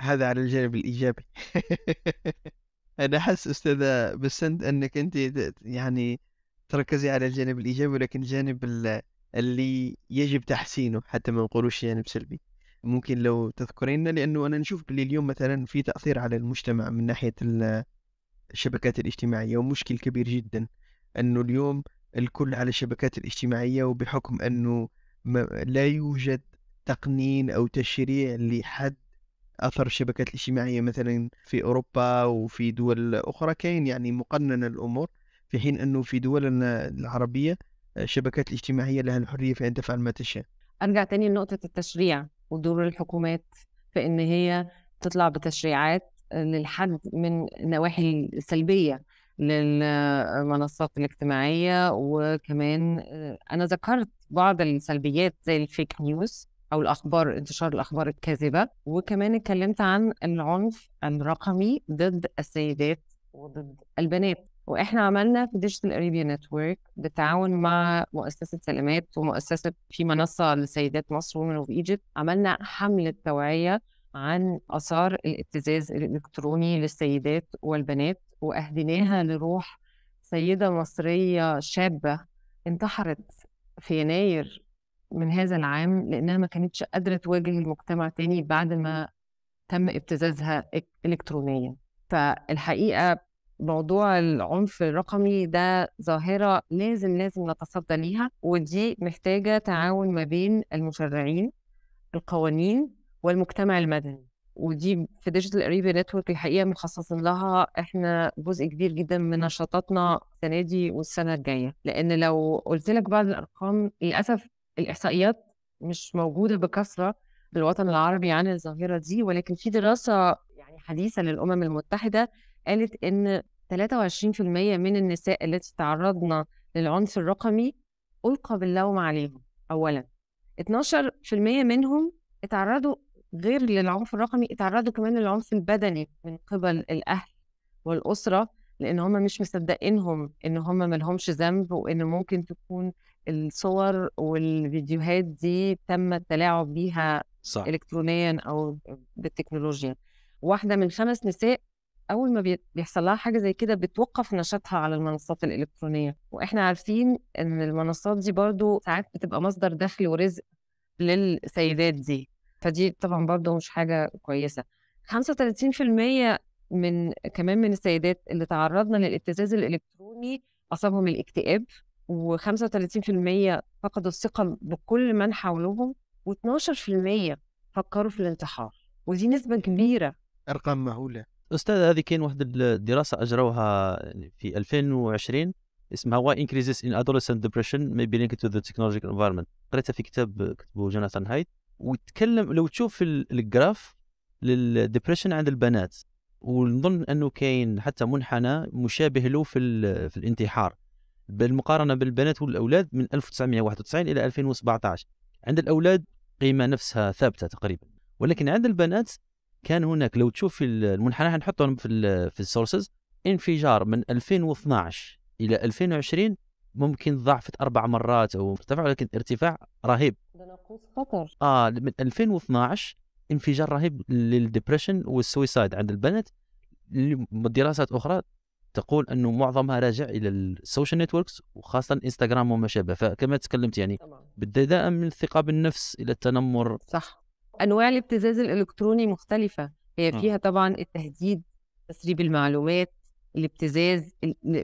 هذا على الجانب الايجابي انا حاسس استاذه بسنت انك انت يعني تركزي على الجانب الايجابي ولكن الجانب اللي يجب تحسينه حتى ما نقولوش جانب سلبي ممكن لو تذكرين لانه انا نشوف باللي اليوم مثلا في تاثير على المجتمع من ناحيه الشبكات الاجتماعيه ومشكل كبير جدا انه اليوم الكل على الشبكات الاجتماعيه وبحكم انه لا يوجد تقنين او تشريع لحد اثر الشبكات الاجتماعيه مثلا في اوروبا وفي دول اخرى كاين يعني مقننه الامور في حين أنه في دولنا العربية آه، الشبكات الاجتماعية لها الحرية في أن تفعل ما تشاء أرجع تاني لنقطة التشريع ودور الحكومات في إن هي تطلع بتشريعات للحد من النواحي السلبية للمنصات الاجتماعية وكمان آه، أنا ذكرت بعض السلبيات زي الفيك نيوز أو الأخبار انتشار الأخبار الكاذبة وكمان اتكلمت عن العنف الرقمي ضد السيدات وضد البنات واحنا عملنا في ديجيتال اريبيا نتورك بالتعاون مع مؤسسه سلامات ومؤسسه في منصه لسيدات مصر ومن اوف ايجيبت عملنا حمله توعيه عن اثار الابتزاز الالكتروني للسيدات والبنات واهديناها لروح سيده مصريه شابه انتحرت في يناير من هذا العام لانها ما كانتش قادره تواجه المجتمع تاني بعد ما تم ابتزازها الكترونيا فالحقيقه موضوع العنف الرقمي ده ظاهرة لازم لازم نتصدى ليها ودي محتاجة تعاون ما بين المشرعين القوانين والمجتمع المدني ودي في ديجيتال قريبة نتورك الحقيقة مخصصين لها احنا جزء كبير جدا من نشاطاتنا السنة دي والسنة الجاية لأن لو قلت لك بعض الأرقام للأسف الإحصائيات مش موجودة بكثرة بالوطن العربي عن الظاهرة دي ولكن في دراسة يعني حديثة للأمم المتحدة قالت إن 23% من النساء التي تعرضن للعنف الرقمي ألقى باللوم عليهم أولا 12% منهم اتعرضوا غير للعنف الرقمي اتعرضوا كمان للعنف البدني من قبل الأهل والأسرة لأن هم مش مصدقينهم إن هم لهمش ذنب وإن ممكن تكون الصور والفيديوهات دي تم التلاعب بيها صح. إلكترونيا أو بالتكنولوجيا واحدة من خمس نساء اول ما بيحصل لها حاجه زي كده بتوقف نشاطها على المنصات الالكترونيه واحنا عارفين ان المنصات دي برضو ساعات بتبقى مصدر دخل ورزق للسيدات دي فدي طبعا برضو مش حاجه كويسه 35% من كمان من السيدات اللي تعرضنا للابتزاز الالكتروني اصابهم الاكتئاب و35% فقدوا الثقه بكل من حولهم و12% فكروا في الانتحار ودي نسبه كبيره ارقام مهوله استاذ هذه كاين واحد الدراسه اجروها يعني في 2020 اسمها واي انكريزيس ان ادوليسنت ديبريشن بي لينك تو ذا تكنولوجيكال انفايرمنت قريتها في كتاب كتبه جوناثان هايد ويتكلم لو تشوف الجراف للديبريشن عند البنات ونظن انه كاين حتى منحنى مشابه له في في الانتحار بالمقارنه بالبنات والاولاد من 1991 الى 2017 عند الاولاد قيمه نفسها ثابته تقريبا ولكن عند البنات كان هناك لو تشوف المنحنى حنحطهم في الـ في السورسز انفجار من 2012 الى 2020 ممكن ضعفت اربع مرات او ارتفع ولكن ارتفاع رهيب ناقوس خطر اه من 2012 انفجار رهيب للديبريشن والسويسايد عند البنات دراسات اخرى تقول انه معظمها راجع الى السوشيال نتوركس وخاصه انستغرام وما شابه فكما تكلمت يعني بدا من الثقه بالنفس الى التنمر صح انواع الابتزاز الالكتروني مختلفه هي فيها طبعا التهديد تسريب المعلومات الابتزاز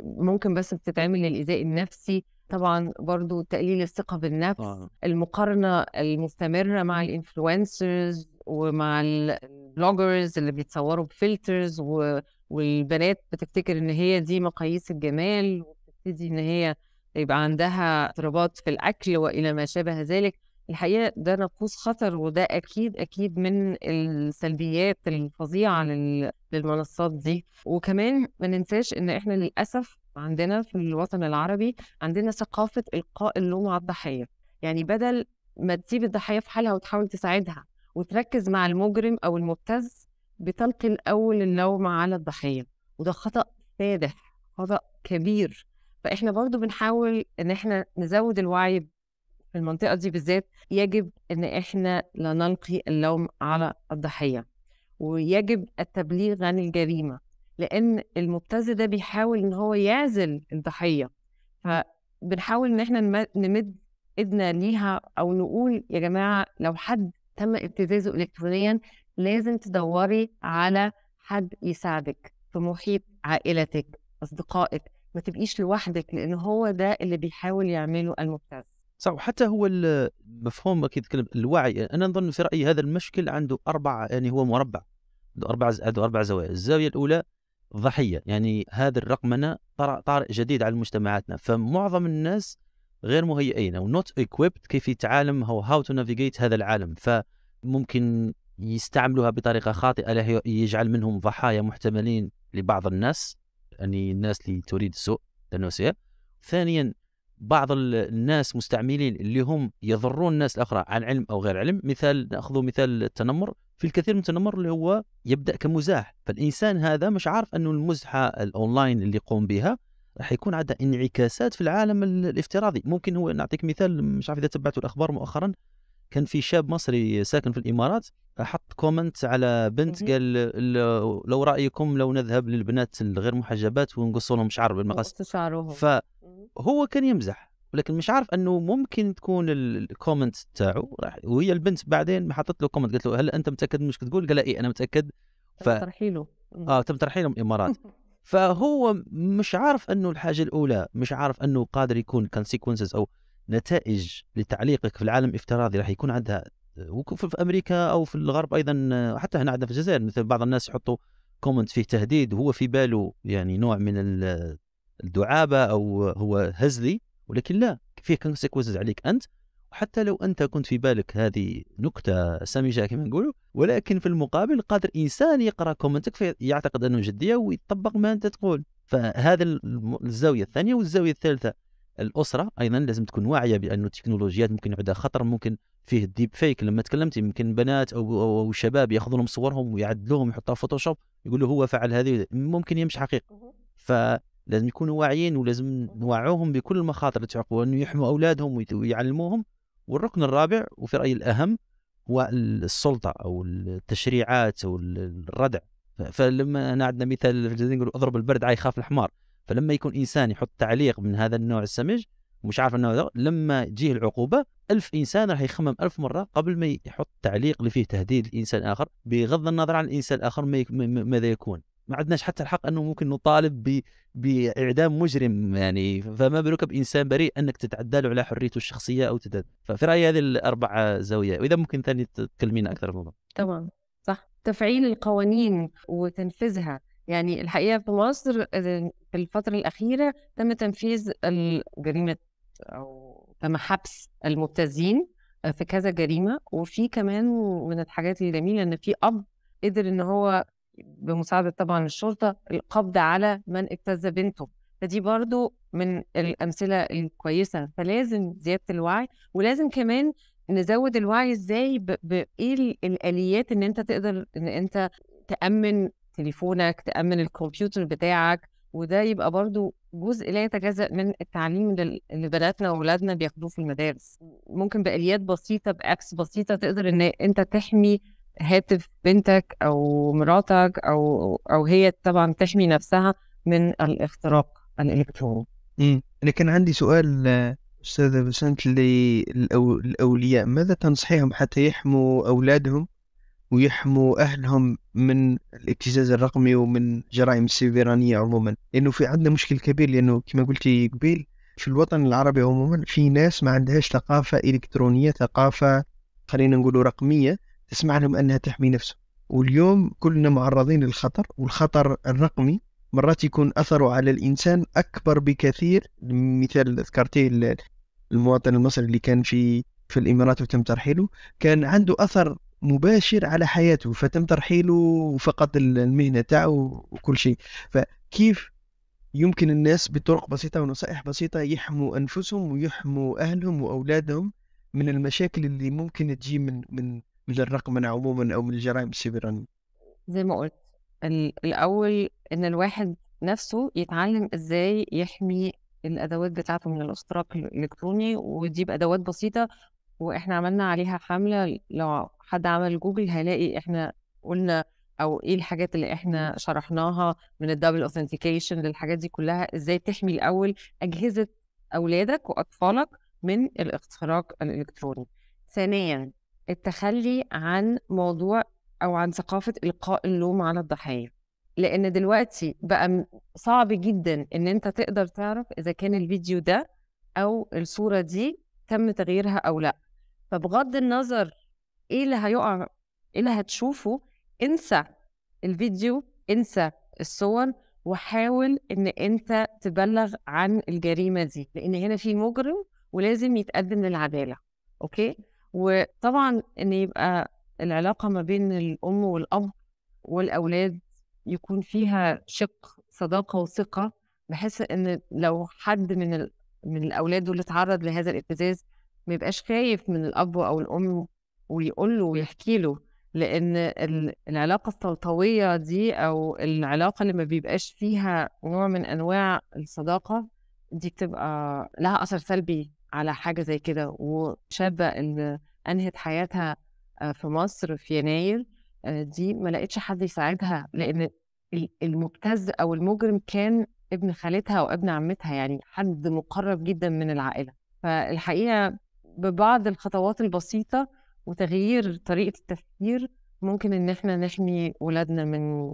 ممكن بس بتتعمل للايذاء النفسي طبعا برضو تقليل الثقة بالنفس آه. المقارنة المستمرة مع الانفلونسرز ومع البلوجرز اللي بيتصوروا بفلترز و... والبنات بتفتكر ان هي دي مقاييس الجمال وبتبتدي ان هي يبقى عندها اضطرابات في الاكل والى ما شابه ذلك الحقيقه ده ناقوس خطر وده اكيد اكيد من السلبيات الفظيعه للمنصات دي وكمان ما ننساش ان احنا للاسف عندنا في الوطن العربي عندنا ثقافه القاء اللوم على الضحيه يعني بدل ما تسيب الضحيه في حالها وتحاول تساعدها وتركز مع المجرم او المبتز بتلقي الاول اللوم على الضحيه وده خطا فادح خطا كبير فاحنا برضو بنحاول ان احنا نزود الوعي في المنطقة دي بالذات يجب أن إحنا لا نلقي اللوم على الضحية ويجب التبليغ عن الجريمة لأن المبتز ده بيحاول إن هو يعزل الضحية فبنحاول إن إحنا نمد إيدنا ليها أو نقول يا جماعة لو حد تم ابتزازه إلكترونيا لازم تدوري على حد يساعدك في محيط عائلتك أصدقائك ما تبقيش لوحدك لأن هو ده اللي بيحاول يعمله المبتز صح وحتى هو المفهوم كي تكلم الوعي انا نظن في رايي هذا المشكل عنده اربع يعني هو مربع عنده اربع عنده اربع زوايا الزاويه الاولى ضحيه يعني هذا الرقمنه طارئ جديد على مجتمعاتنا فمعظم الناس غير مهيئين او نوت equipped كيف يتعالم او هاو تو نافيجيت هذا العالم فممكن يستعملوها بطريقه خاطئه يجعل منهم ضحايا محتملين لبعض الناس يعني الناس اللي تريد السوء تنوسيا ثانيا بعض الناس مستعملين اللي هم يضرون الناس الاخرى عن علم او غير علم مثال ناخذ مثال التنمر في الكثير من التنمر اللي هو يبدا كمزاح فالانسان هذا مش عارف انه المزحه الاونلاين اللي يقوم بها راح يكون عندها انعكاسات في العالم الافتراضي ممكن هو نعطيك مثال مش عارف اذا تبعتوا الاخبار مؤخرا كان في شاب مصري ساكن في الامارات حط كومنت على بنت قال لو رايكم لو نذهب للبنات الغير محجبات ونقصوا لهم شعر بالمقص شعرهم ف هو كان يمزح ولكن مش عارف انه ممكن تكون الكومنت تاعو وهي البنت بعدين حطت له كومنت قالت له هل انت متاكد مش تقول قال اي انا متاكد ف ترحيله اه تم ترحيله من الامارات فهو مش عارف انه الحاجه الاولى مش عارف انه قادر يكون كونسيكونسز او نتائج لتعليقك في العالم الافتراضي راح يكون عندها في امريكا او في الغرب ايضا حتى هنا عندنا في الجزائر مثل بعض الناس يحطوا كومنت فيه تهديد وهو في باله يعني نوع من الدعابه او هو هزلي ولكن لا فيه كونسيكونسز عليك انت وحتى لو انت كنت في بالك هذه نكته سامجه كما نقولوا ولكن في المقابل قادر انسان يقرا كومنتك فيعتقد انه جديه ويطبق ما انت تقول فهذا الزاويه الثانيه والزاويه الثالثه الاسره ايضا لازم تكون واعيه بان التكنولوجيات ممكن عندها خطر ممكن فيه الديب فيك لما تكلمت يمكن بنات او او شباب ياخذوا لهم صورهم ويعدلوهم يحطوها فوتوشوب يقولوا هو فعل هذه ممكن هي مش حقيقه ف لازم يكونوا واعيين ولازم نوعوهم بكل المخاطر اللي تعقبها انه يحموا اولادهم ويعلموهم والركن الرابع وفي رايي الاهم هو السلطه او التشريعات او الردع فلما انا عندنا مثال في الجزائر نقول اضرب البرد عا يخاف الحمار فلما يكون انسان يحط تعليق من هذا النوع السمج مش عارف انه لما تجيه العقوبه ألف انسان راح يخمم ألف مره قبل ما يحط تعليق اللي فيه تهديد لانسان اخر بغض النظر عن الانسان الاخر ماذا يكون ما عندناش حتى الحق انه ممكن نطالب باعدام مجرم يعني فما بالك بانسان بريء انك تتعدى له على حريته الشخصيه او تتد... ففي رايي هذه الاربع زوايا واذا ممكن ثاني تكلمينا اكثر في الموضوع طبعا صح تفعيل القوانين وتنفيذها يعني الحقيقه في مصر آه، في الفتره الاخيره تم تنفيذ جريمه او تم حبس المبتزين آه، في كذا جريمه وفي كمان من الحاجات الجميله ان في اب قدر ان هو بمساعدة طبعا الشرطة القبض على من ابتز بنته فدي برضو من الأمثلة الكويسة فلازم زيادة الوعي ولازم كمان نزود الوعي ازاي بايه الاليات ان انت تقدر ان انت تامن تليفونك تامن الكمبيوتر بتاعك وده يبقى برضو جزء لا يتجزأ من التعليم اللي بناتنا وأولادنا بياخدوه في المدارس ممكن بآليات بسيطة بأكس بسيطة تقدر إن أنت تحمي هاتف بنتك او مراتك او او هي طبعا تحمي نفسها من الاختراق الالكتروني. امم انا كان عندي سؤال استاذه بسنت للاولياء ماذا تنصحيهم حتى يحموا اولادهم ويحموا اهلهم من الابتزاز الرقمي ومن جرائم السيبرانيه عموما لانه في عندنا مشكل كبير لانه كما قلتي قبيل في الوطن العربي عموما في ناس ما عندهاش ثقافه الكترونيه ثقافه خلينا نقولوا رقميه تسمع لهم انها تحمي نفسها واليوم كلنا معرضين للخطر والخطر الرقمي مرات يكون اثره على الانسان اكبر بكثير مثال ذكرتيه المواطن المصري اللي كان في في الامارات وتم ترحيله كان عنده اثر مباشر على حياته فتم ترحيله وفقد المهنه تاعه وكل شيء فكيف يمكن الناس بطرق بسيطه ونصائح بسيطه يحموا انفسهم ويحموا اهلهم واولادهم من المشاكل اللي ممكن تجي من من من الرقمنه عموما او من الجرائم السيبرانيه زي ما قلت الاول ان الواحد نفسه يتعلم ازاي يحمي الادوات بتاعته من الاختراق الالكتروني ودي بادوات بسيطه واحنا عملنا عليها حمله لو حد عمل جوجل هيلاقي احنا قلنا او ايه الحاجات اللي احنا شرحناها من الدبل اوثنتيكيشن للحاجات دي كلها ازاي تحمي الاول اجهزه اولادك واطفالك من الاختراق الالكتروني ثانيا التخلي عن موضوع او عن ثقافه القاء اللوم على الضحيه لان دلوقتي بقى صعب جدا ان انت تقدر تعرف اذا كان الفيديو ده او الصوره دي تم تغييرها او لا فبغض النظر ايه اللي هيقع ايه اللي هتشوفه انسى الفيديو انسى الصور وحاول ان انت تبلغ عن الجريمه دي لان هنا في مجرم ولازم يتقدم للعداله اوكي وطبعا ان يبقى العلاقه ما بين الام والاب والاولاد يكون فيها شق صداقه وثقه بحيث ان لو حد من ال... من الاولاد دول اتعرض لهذا الابتزاز ما يبقاش خايف من الاب او الام ويقول له ويحكي له لان العلاقه السلطويه دي او العلاقه اللي ما بيبقاش فيها نوع من انواع الصداقه دي بتبقى لها اثر سلبي على حاجه زي كده وشابه ان انهت حياتها آه، في مصر في يناير آه، دي ما لقيتش حد يساعدها إمم. لان المبتز او المجرم كان ابن خالتها او ابن عمتها يعني حد مقرب جدا من العائله فالحقيقه ببعض الخطوات البسيطه وتغيير طريقه التفكير ممكن ان احنا نحمي ولادنا من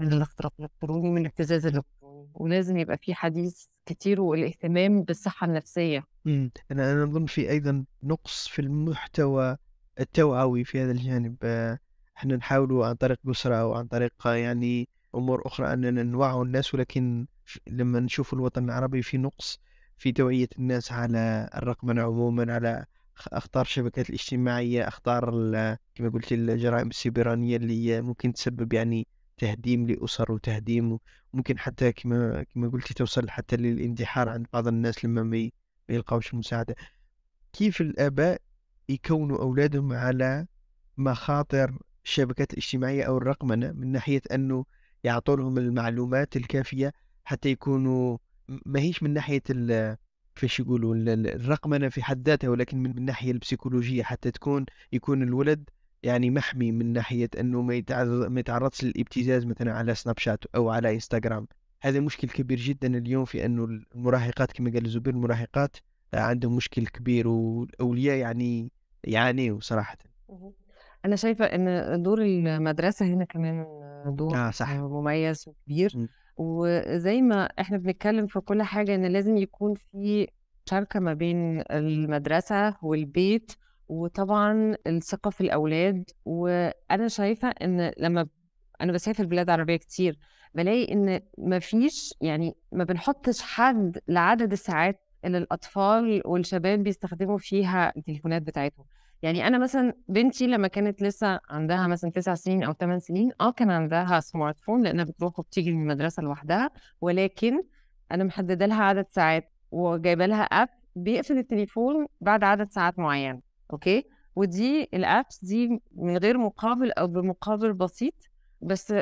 من الاختراق الالكتروني من ابتزاز الالكتروني ولازم يبقى في حديث كتير والاهتمام بالصحة النفسية امم أنا أنا أظن في أيضا نقص في المحتوى التوعوي في هذا الجانب آه، احنا نحاول عن طريق أسرة أو عن طريق آه، يعني أمور أخرى أننا نوعوا الناس ولكن لما نشوف الوطن العربي في نقص في توعية الناس على الرقمنة عموما على أخطار الشبكات الاجتماعية أخطار كما قلت الجرائم السيبرانية اللي ممكن تسبب يعني تهديم لأسر وتهديم ممكن حتى كما كما قلتي توصل حتى للانتحار عند بعض الناس لما ما يلقاوش المساعدة كيف الآباء يكونوا أولادهم على مخاطر الشبكات الاجتماعية أو الرقمنة من ناحية أنه يعطوا لهم المعلومات الكافية حتى يكونوا ماهيش من ناحية كيفاش يقولوا الرقمنة في حد ذاتها ولكن من الناحية البسيكولوجية حتى تكون يكون الولد يعني محمي من ناحيه انه ما ما يتعرضش للابتزاز مثلا على سناب شات او على انستغرام هذا مشكل كبير جدا اليوم في انه المراهقات كما قال زبير المراهقات عندهم مشكل كبير والاولياء يعني يعني صراحه انا شايفه ان دور المدرسه هنا كمان دور آه صح. مميز وكبير م. وزي ما احنا بنتكلم في كل حاجه ان لازم يكون في شركه ما بين المدرسه والبيت وطبعا الثقة في الأولاد وأنا شايفة إن لما أنا بسافر بلاد عربية كتير بلاقي إن ما فيش يعني ما بنحطش حد لعدد الساعات اللي الأطفال والشباب بيستخدموا فيها التليفونات بتاعتهم يعني أنا مثلا بنتي لما كانت لسه عندها مثلا تسع سنين أو ثمان سنين أه كان عندها سمارت فون لأنها بتروح وبتيجي من المدرسة لوحدها ولكن أنا محددة لها عدد ساعات وجايبه لها أب بيقفل التليفون بعد عدد ساعات معين اوكي ودي الابس دي من غير مقابل او بمقابل بسيط بس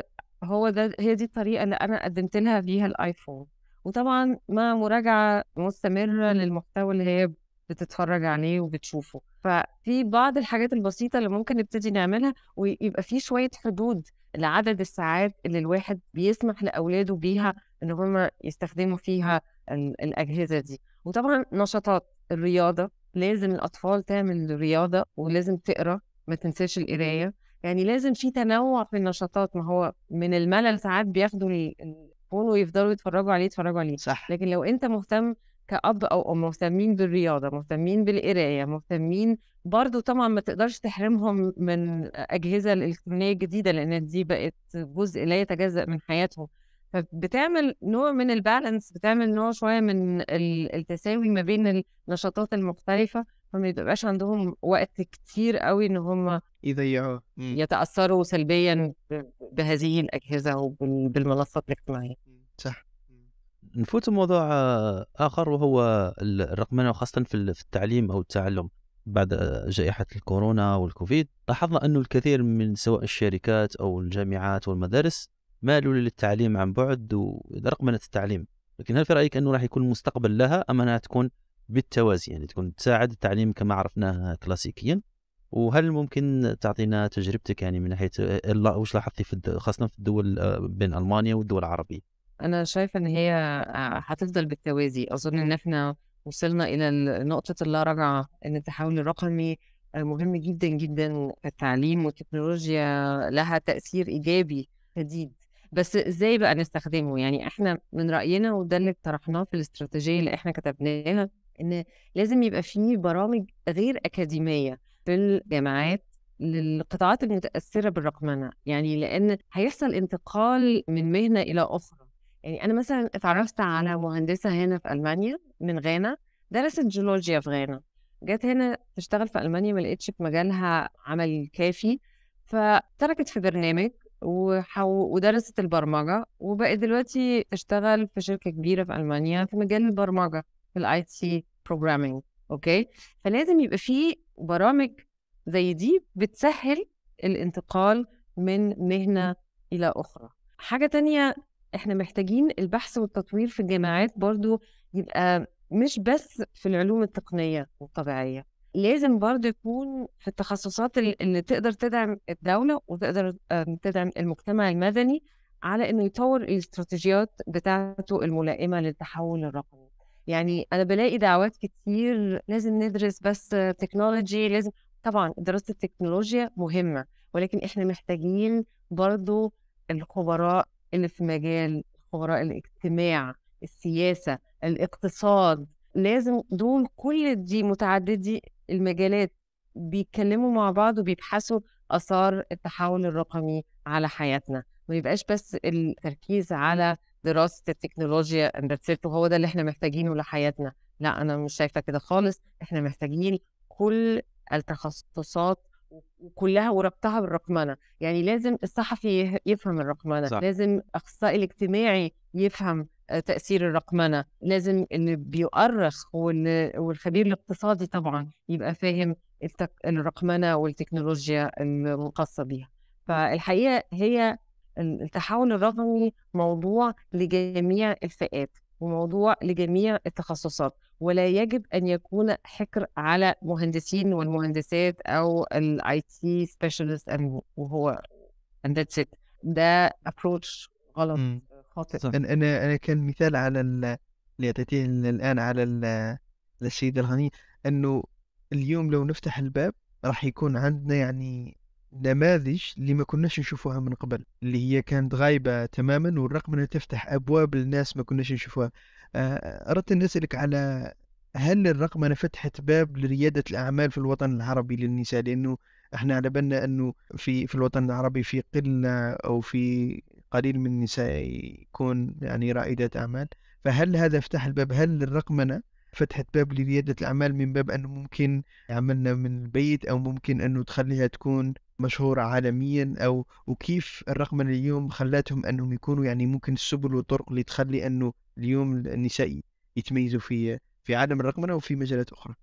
هو ده هي دي الطريقه اللي انا قدمت لها بيها الايفون وطبعا مع مراجعه مستمره للمحتوى اللي هي بتتفرج عليه وبتشوفه ففي بعض الحاجات البسيطه اللي ممكن نبتدي نعملها ويبقى في شويه حدود لعدد الساعات اللي الواحد بيسمح لاولاده بيها ان هم يستخدموا فيها الاجهزه دي وطبعا نشاطات الرياضه لازم الأطفال تعمل رياضة ولازم تقرأ ما تنساش القراية يعني لازم في تنوع في النشاطات ما هو من الملل ساعات بياخدوا الفون ويفضلوا يتفرجوا عليه يتفرجوا عليه صح لكن لو أنت مهتم كأب أو أم مهتمين بالرياضة مهتمين بالقراية مهتمين برضو طبعا ما تقدرش تحرمهم من أجهزة الإلكترونية الجديدة لأن دي بقت جزء لا يتجزأ من حياتهم فبتعمل نوع من البالانس بتعمل نوع شويه من التساوي ما بين النشاطات المختلفه فما بيبقاش عندهم وقت كتير قوي ان هم يضيعوا يتاثروا سلبيا بهذه الاجهزه وبالمنصات الاجتماعيه صح نفوت موضوع آه، اخر وهو الرقمنه وخاصه في التعليم او التعلم بعد آه، جائحة الكورونا والكوفيد لاحظنا انه الكثير من سواء الشركات أو الجامعات والمدارس مالوا للتعليم عن بعد ورقمنة التعليم لكن هل في رأيك أنه راح يكون مستقبل لها أم أنها تكون بالتوازي يعني تكون تساعد التعليم كما عرفناه كلاسيكيا وهل ممكن تعطينا تجربتك يعني من ناحيه وش لاحظتي في خاصه في الدول آه، بين المانيا والدول العربيه؟ انا شايفه ان هي آه، هتفضل بالتوازي اظن ان احنا وصلنا الى نقطه اللا رجعه ان التحول الرقمي آه، مهم جدا جدا التعليم والتكنولوجيا لها تاثير ايجابي شديد بس ازاي بقى نستخدمه يعني احنا من راينا وده اللي طرحناه في الاستراتيجيه اللي احنا كتبناها ان لازم يبقى في برامج غير اكاديميه في الجامعات للقطاعات المتاثره بالرقمنه يعني لان هيحصل انتقال من مهنه الى اخرى يعني انا مثلا اتعرفت على مهندسه هنا في المانيا من غانا درست جيولوجيا في غانا جت هنا تشتغل في المانيا ما لقيتش في مجالها عمل كافي فتركت في برنامج وحو... ودرست البرمجة وبقت دلوقتي اشتغل في شركة كبيرة في ألمانيا في مجال البرمجة في الاي تي بروجرامينج اوكي فلازم يبقى في برامج زي دي بتسهل الانتقال من مهنة إلى أخرى حاجة تانية احنا محتاجين البحث والتطوير في الجامعات برضو يبقى مش بس في العلوم التقنية والطبيعية لازم برضه يكون في التخصصات اللي تقدر تدعم الدولة وتقدر تدعم المجتمع المدني على إنه يطور الاستراتيجيات بتاعته الملائمة للتحول الرقمي يعني أنا بلاقي دعوات كتير لازم ندرس بس تكنولوجي لازم طبعا دراسة التكنولوجيا مهمة ولكن إحنا محتاجين برضه الخبراء اللي في مجال خبراء الاجتماع السياسة الاقتصاد لازم دول كل دي متعددي المجالات بيتكلموا مع بعض وبيبحثوا اثار التحول الرقمي على حياتنا ما يبقاش بس التركيز على دراسه التكنولوجيا اندرسيت وهو ده اللي احنا محتاجينه لحياتنا لا انا مش شايفه كده خالص احنا محتاجين كل التخصصات وكلها وربطها بالرقمنه يعني لازم الصحفي يفهم الرقمنه صح. لازم الاخصائي الاجتماعي يفهم تاثير الرقمنه لازم اللي بيؤرخ والخبير الاقتصادي طبعا يبقى فاهم الرقمنه والتكنولوجيا الخاصه بيها فالحقيقه هي التحول الرقمي موضوع لجميع الفئات وموضوع لجميع التخصصات ولا يجب ان يكون حكر على مهندسين والمهندسات او الاي تي سبيشالست وهو اند ذاتس ده ابروتش غلط إمم، خاطئ انا انا كان مثال على اللي اعطيتيه الان على السيد الغني انه اليوم لو نفتح الباب راح يكون عندنا يعني نماذج اللي ما كناش نشوفوها من قبل اللي هي كانت غايبة تماما والرقمنة تفتح أبواب للناس ما كناش نشوفوها آه، أردت أن أسألك على هل الرقمنة فتحت باب لريادة الأعمال في الوطن العربي للنساء لأنه احنا على بالنا انه في في الوطن العربي في قله او في قليل من النساء يكون يعني رائدات أعمال فهل هذا فتح الباب هل الرقمنة فتحت باب لريادة الأعمال من باب أنه ممكن عملنا من البيت أو ممكن أنه تخليها تكون مشهورة عالميا أو وكيف الرقمنة اليوم خلاتهم أنهم يكونوا يعني ممكن السبل والطرق اللي تخلي أنه اليوم النساء يتميزوا في في عالم الرقمنة وفي مجالات أخرى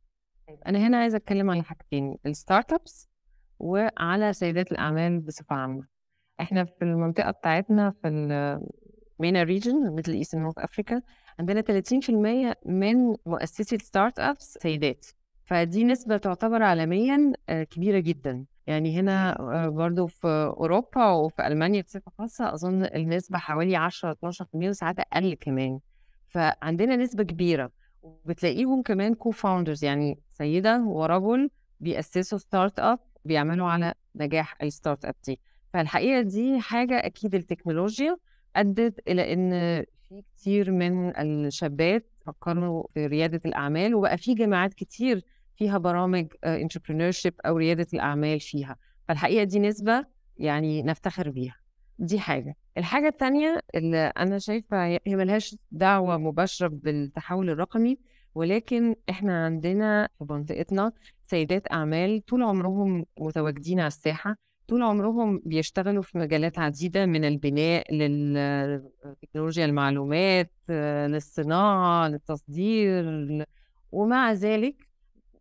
طيب، أنا هنا عايزة أتكلم على حاجتين الستارت أبس وعلى سيدات الأعمال بصفة عامة احنا في المنطقه بتاعتنا في المينا ريجن ميدل ايست نورث افريكا عندنا 30% من مؤسسي الستارت ابس سيدات فدي نسبة تعتبر عالميا آه، كبيرة جدا يعني هنا آه، برضو في أوروبا وفي ألمانيا بصفة خاصة أظن النسبة حوالي 10 12% وساعات أقل كمان فعندنا نسبة كبيرة وبتلاقيهم كمان كو فاوندرز يعني سيدة ورجل بيأسسوا ستارت اب بيعملوا على نجاح الستارت اب دي فالحقيقه دي حاجه اكيد التكنولوجيا ادت الى ان في كتير من الشابات فكروا في رياده الاعمال وبقى في جامعات كتير فيها برامج انتربرينور آه، او رياده الاعمال فيها فالحقيقه دي نسبه يعني نفتخر بيها دي حاجه الحاجه الثانيه اللي انا شايفه هي ملهاش دعوه مباشره بالتحول الرقمي ولكن احنا عندنا في منطقتنا سيدات اعمال طول عمرهم متواجدين على الساحه طول عمرهم بيشتغلوا في مجالات عديدة من البناء للتكنولوجيا المعلومات للصناعة للتصدير ومع ذلك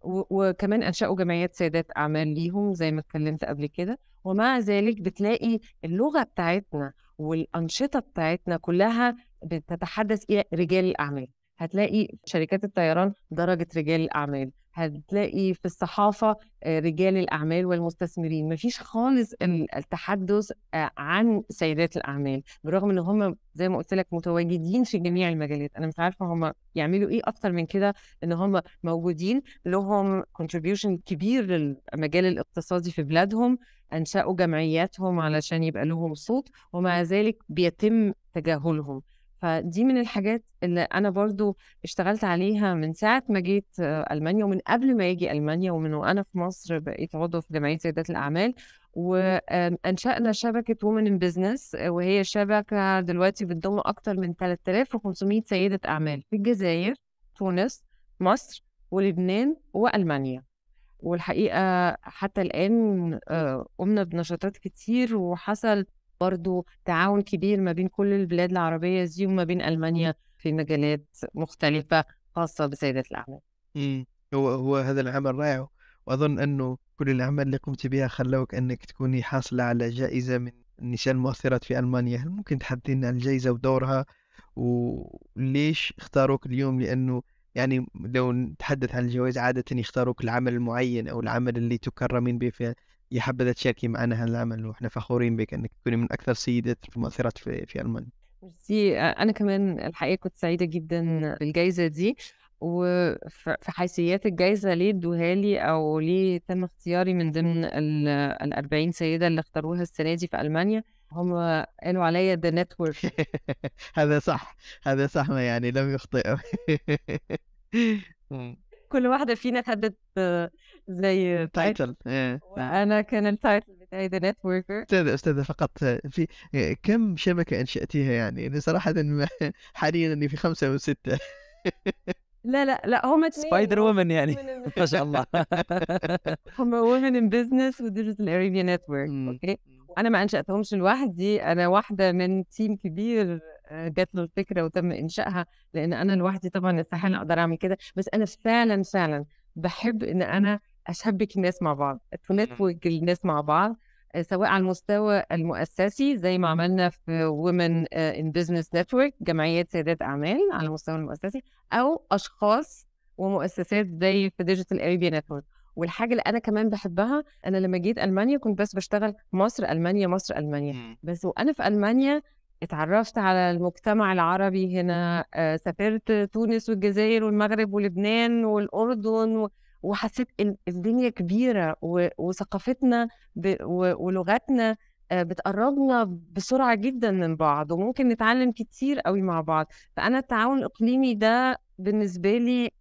وكمان أنشأوا جمعيات سيدات أعمال ليهم زي ما اتكلمت قبل كده ومع ذلك بتلاقي اللغة بتاعتنا والأنشطة بتاعتنا كلها بتتحدث إلى رجال الأعمال هتلاقي شركات الطيران درجة رجال الأعمال هتلاقي في الصحافة آه، رجال الأعمال والمستثمرين مفيش خالص التحدث آه، عن سيدات الأعمال بالرغم إن هم زي ما قلت لك متواجدين في جميع المجالات أنا مش عارفة هم يعملوا إيه أكتر من كده إن هم موجودين لهم contribution كبير للمجال الاقتصادي في بلادهم أنشأوا جمعياتهم علشان يبقى لهم صوت ومع ذلك بيتم تجاهلهم فدي من الحاجات اللي انا برضو اشتغلت عليها من ساعه ما جيت المانيا ومن قبل ما يجي المانيا ومن وانا في مصر بقيت عضو في جمعيه سيدات الاعمال وانشانا شبكه وومن ان بزنس وهي شبكه دلوقتي بتضم اكتر من 3500 سيده اعمال في الجزائر تونس مصر ولبنان والمانيا والحقيقه حتى الان آه، قمنا بنشاطات كتير وحصل برضو تعاون كبير ما بين كل البلاد العربية دي وما بين ألمانيا في مجالات مختلفة خاصة بسيدة الأعمال هو هو هذا العمل رائع وأظن أنه كل الأعمال اللي قمت بها خلوك أنك تكوني حاصلة على جائزة من النساء المؤثرات في ألمانيا هل ممكن تحدثين عن الجائزة ودورها وليش اختاروك اليوم لأنه يعني لو نتحدث عن الجوائز عادة يختاروك العمل المعين أو العمل اللي تكرمين به في يا حبذا تشاركي معنا هذا العمل واحنا فخورين بك انك تكوني من اكثر السيدات المؤثرات في, في المانيا ميرسي انا كمان الحقيقه كنت سعيده جدا بالجائزه دي وفي حيثيات الجائزة ليه ادوها لي أو ليه تم اختياري من ضمن ال 40 سيدة اللي اختاروها السنة دي في ألمانيا هم قالوا عليا ذا نتورك هذا صح هذا صح ما يعني لم يخطئوا كل واحده فينا تحدد زي تايتل وانا كان التايتل بتاعي ذا نت وركر استاذه استاذه فقط في كم شبكه انشاتيها يعني انا صراحه حاليا اني في خمسه وسته لا لا لا هم اثنين سبايدر وومن يعني ما شاء الله هم وومن ان بزنس وديجيتال اريبيا نتورك اوكي انا ما انشاتهمش لوحدي انا واحده من تيم كبير آه، جات له الفكره وتم انشائها لان انا لوحدي طبعا استحاله اقدر اعمل كده بس انا فعلا فعلا بحب ان انا إمم. اشبك الناس مع بعض تنتورك إمم. الناس مع بعض آه، سواء على المستوى المؤسسي زي ما إمم. عملنا في ومن ان بزنس نتورك جمعيه سيدات اعمال على المستوى المؤسسي او اشخاص ومؤسسات زي في ديجيتال اريبيا نتورك والحاجه اللي انا كمان بحبها انا لما جيت المانيا كنت بس بشتغل مصر المانيا مصر المانيا بس وانا في المانيا اتعرفت على المجتمع العربي هنا آه، سافرت تونس والجزائر والمغرب ولبنان والأردن وحسيت وحسيت الدنيا كبيرة وثقافتنا ولغتنا آه، بتقربنا بسرعة جدا من بعض وممكن نتعلم كتير قوي مع بعض فأنا التعاون الإقليمي ده بالنسبة لي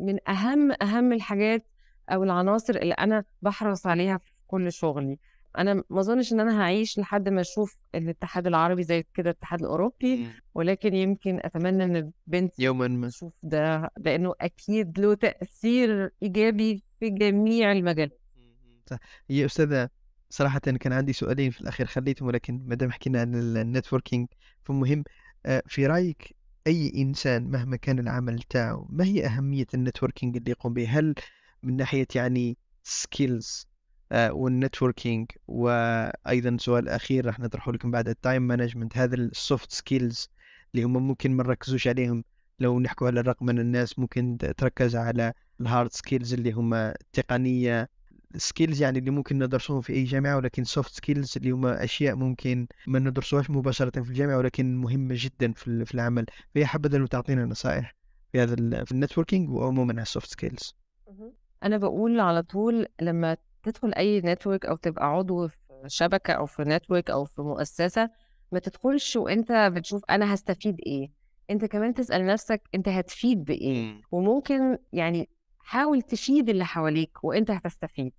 من أهم أهم الحاجات أو العناصر اللي أنا بحرص عليها في كل شغلي انا ما اظنش ان انا هعيش لحد ما اشوف الاتحاد العربي زي كده الاتحاد الاوروبي إمم. ولكن يمكن اتمنى ان البنت يوما ما تشوف ده لانه اكيد له تاثير ايجابي في جميع المجالات إمم، يا استاذه صراحه كان عندي سؤالين في الاخير خليتهم ولكن ما دام حكينا عن النتوركينج فمهم آه، في رايك اي انسان مهما كان العمل تاعه ما هي اهميه النتوركينج اللي يقوم به هل من ناحيه يعني سكيلز آه، والنتوركينج وايضا سؤال اخير راح نطرحه لكم بعد التايم مانجمنت هذا السوفت سكيلز اللي هم ممكن ما نركزوش عليهم لو نحكوا على الرقم من الناس ممكن تركز على الهارد سكيلز اللي هما التقنيه سكيلز يعني اللي ممكن ندرسوهم في اي جامعه ولكن سوفت سكيلز اللي هما اشياء ممكن ما ندرسوهاش مباشره في الجامعه ولكن مهمه جدا في, في العمل فيا حبذا لو تعطينا نصائح في هذا في النتوركينج وعموما على السوفت سكيلز انا بقول على طول لما تدخل اي نتورك او تبقى عضو في شبكه او في نتورك او في مؤسسه ما تدخلش وانت بتشوف انا هستفيد ايه انت كمان تسال نفسك انت هتفيد بايه وممكن يعني حاول تفيد اللي حواليك وانت هتستفيد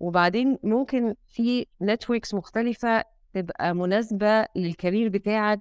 وبعدين ممكن في نتوركس مختلفه تبقى مناسبه للكارير بتاعك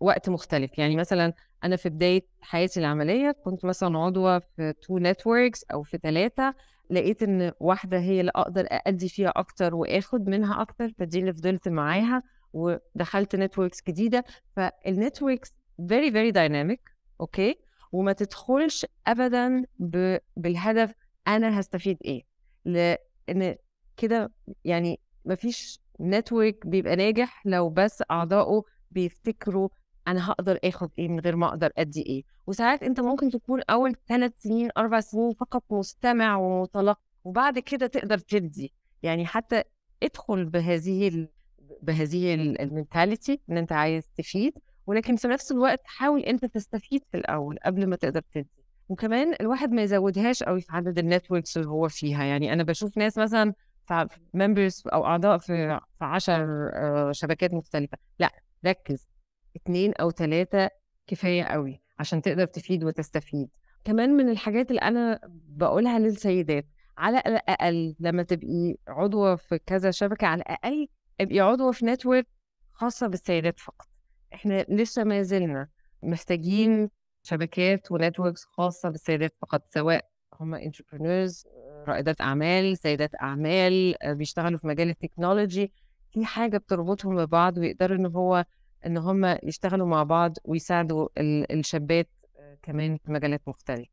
وقت مختلف يعني مثلا انا في بدايه حياتي العمليه كنت مثلا عضوه في تو نتوركس او في ثلاثه لقيت ان واحده هي اللي اقدر ادي فيها اكتر واخد منها اكتر فدي اللي فضلت معاها ودخلت نتوركس جديده فالنتوركس فيري فيري دايناميك اوكي وما تدخلش ابدا ب... بالهدف انا هستفيد ايه لان كده يعني ما فيش نتورك بيبقى ناجح لو بس اعضائه بيفتكروا انا هقدر اخد ايه من غير ما اقدر ادي ايه وساعات انت ممكن تكون اول ثلاث سنين اربع سنين فقط مستمع ومتلقي وبعد كده تقدر تدي يعني حتى ادخل بهذه ال... بهذه المنتاليتي ان انت عايز تفيد ولكن في نفس الوقت حاول انت تستفيد في الاول قبل ما تقدر تدي وكمان الواحد ما يزودهاش قوي في عدد النتوركس اللي هو فيها يعني انا بشوف ناس مثلا ممبرز او اعضاء في 10 آه، شبكات مختلفه لا ركز اتنين أو تلاتة كفاية قوي عشان تقدر تفيد وتستفيد كمان من الحاجات اللي أنا بقولها للسيدات على الأقل لما تبقي عضوة في كذا شبكة على الأقل ابقي عضوة في نتورك خاصة بالسيدات فقط احنا لسه ما زلنا محتاجين شبكات ونتوركس خاصة بالسيدات فقط سواء هم انتربرنورز رائدات أعمال سيدات أعمال آه، بيشتغلوا في مجال التكنولوجي في حاجة بتربطهم ببعض ويقدروا إن هو ان هم يشتغلوا مع بعض ويساعدوا الشابات آه، كمان في مجالات مختلفه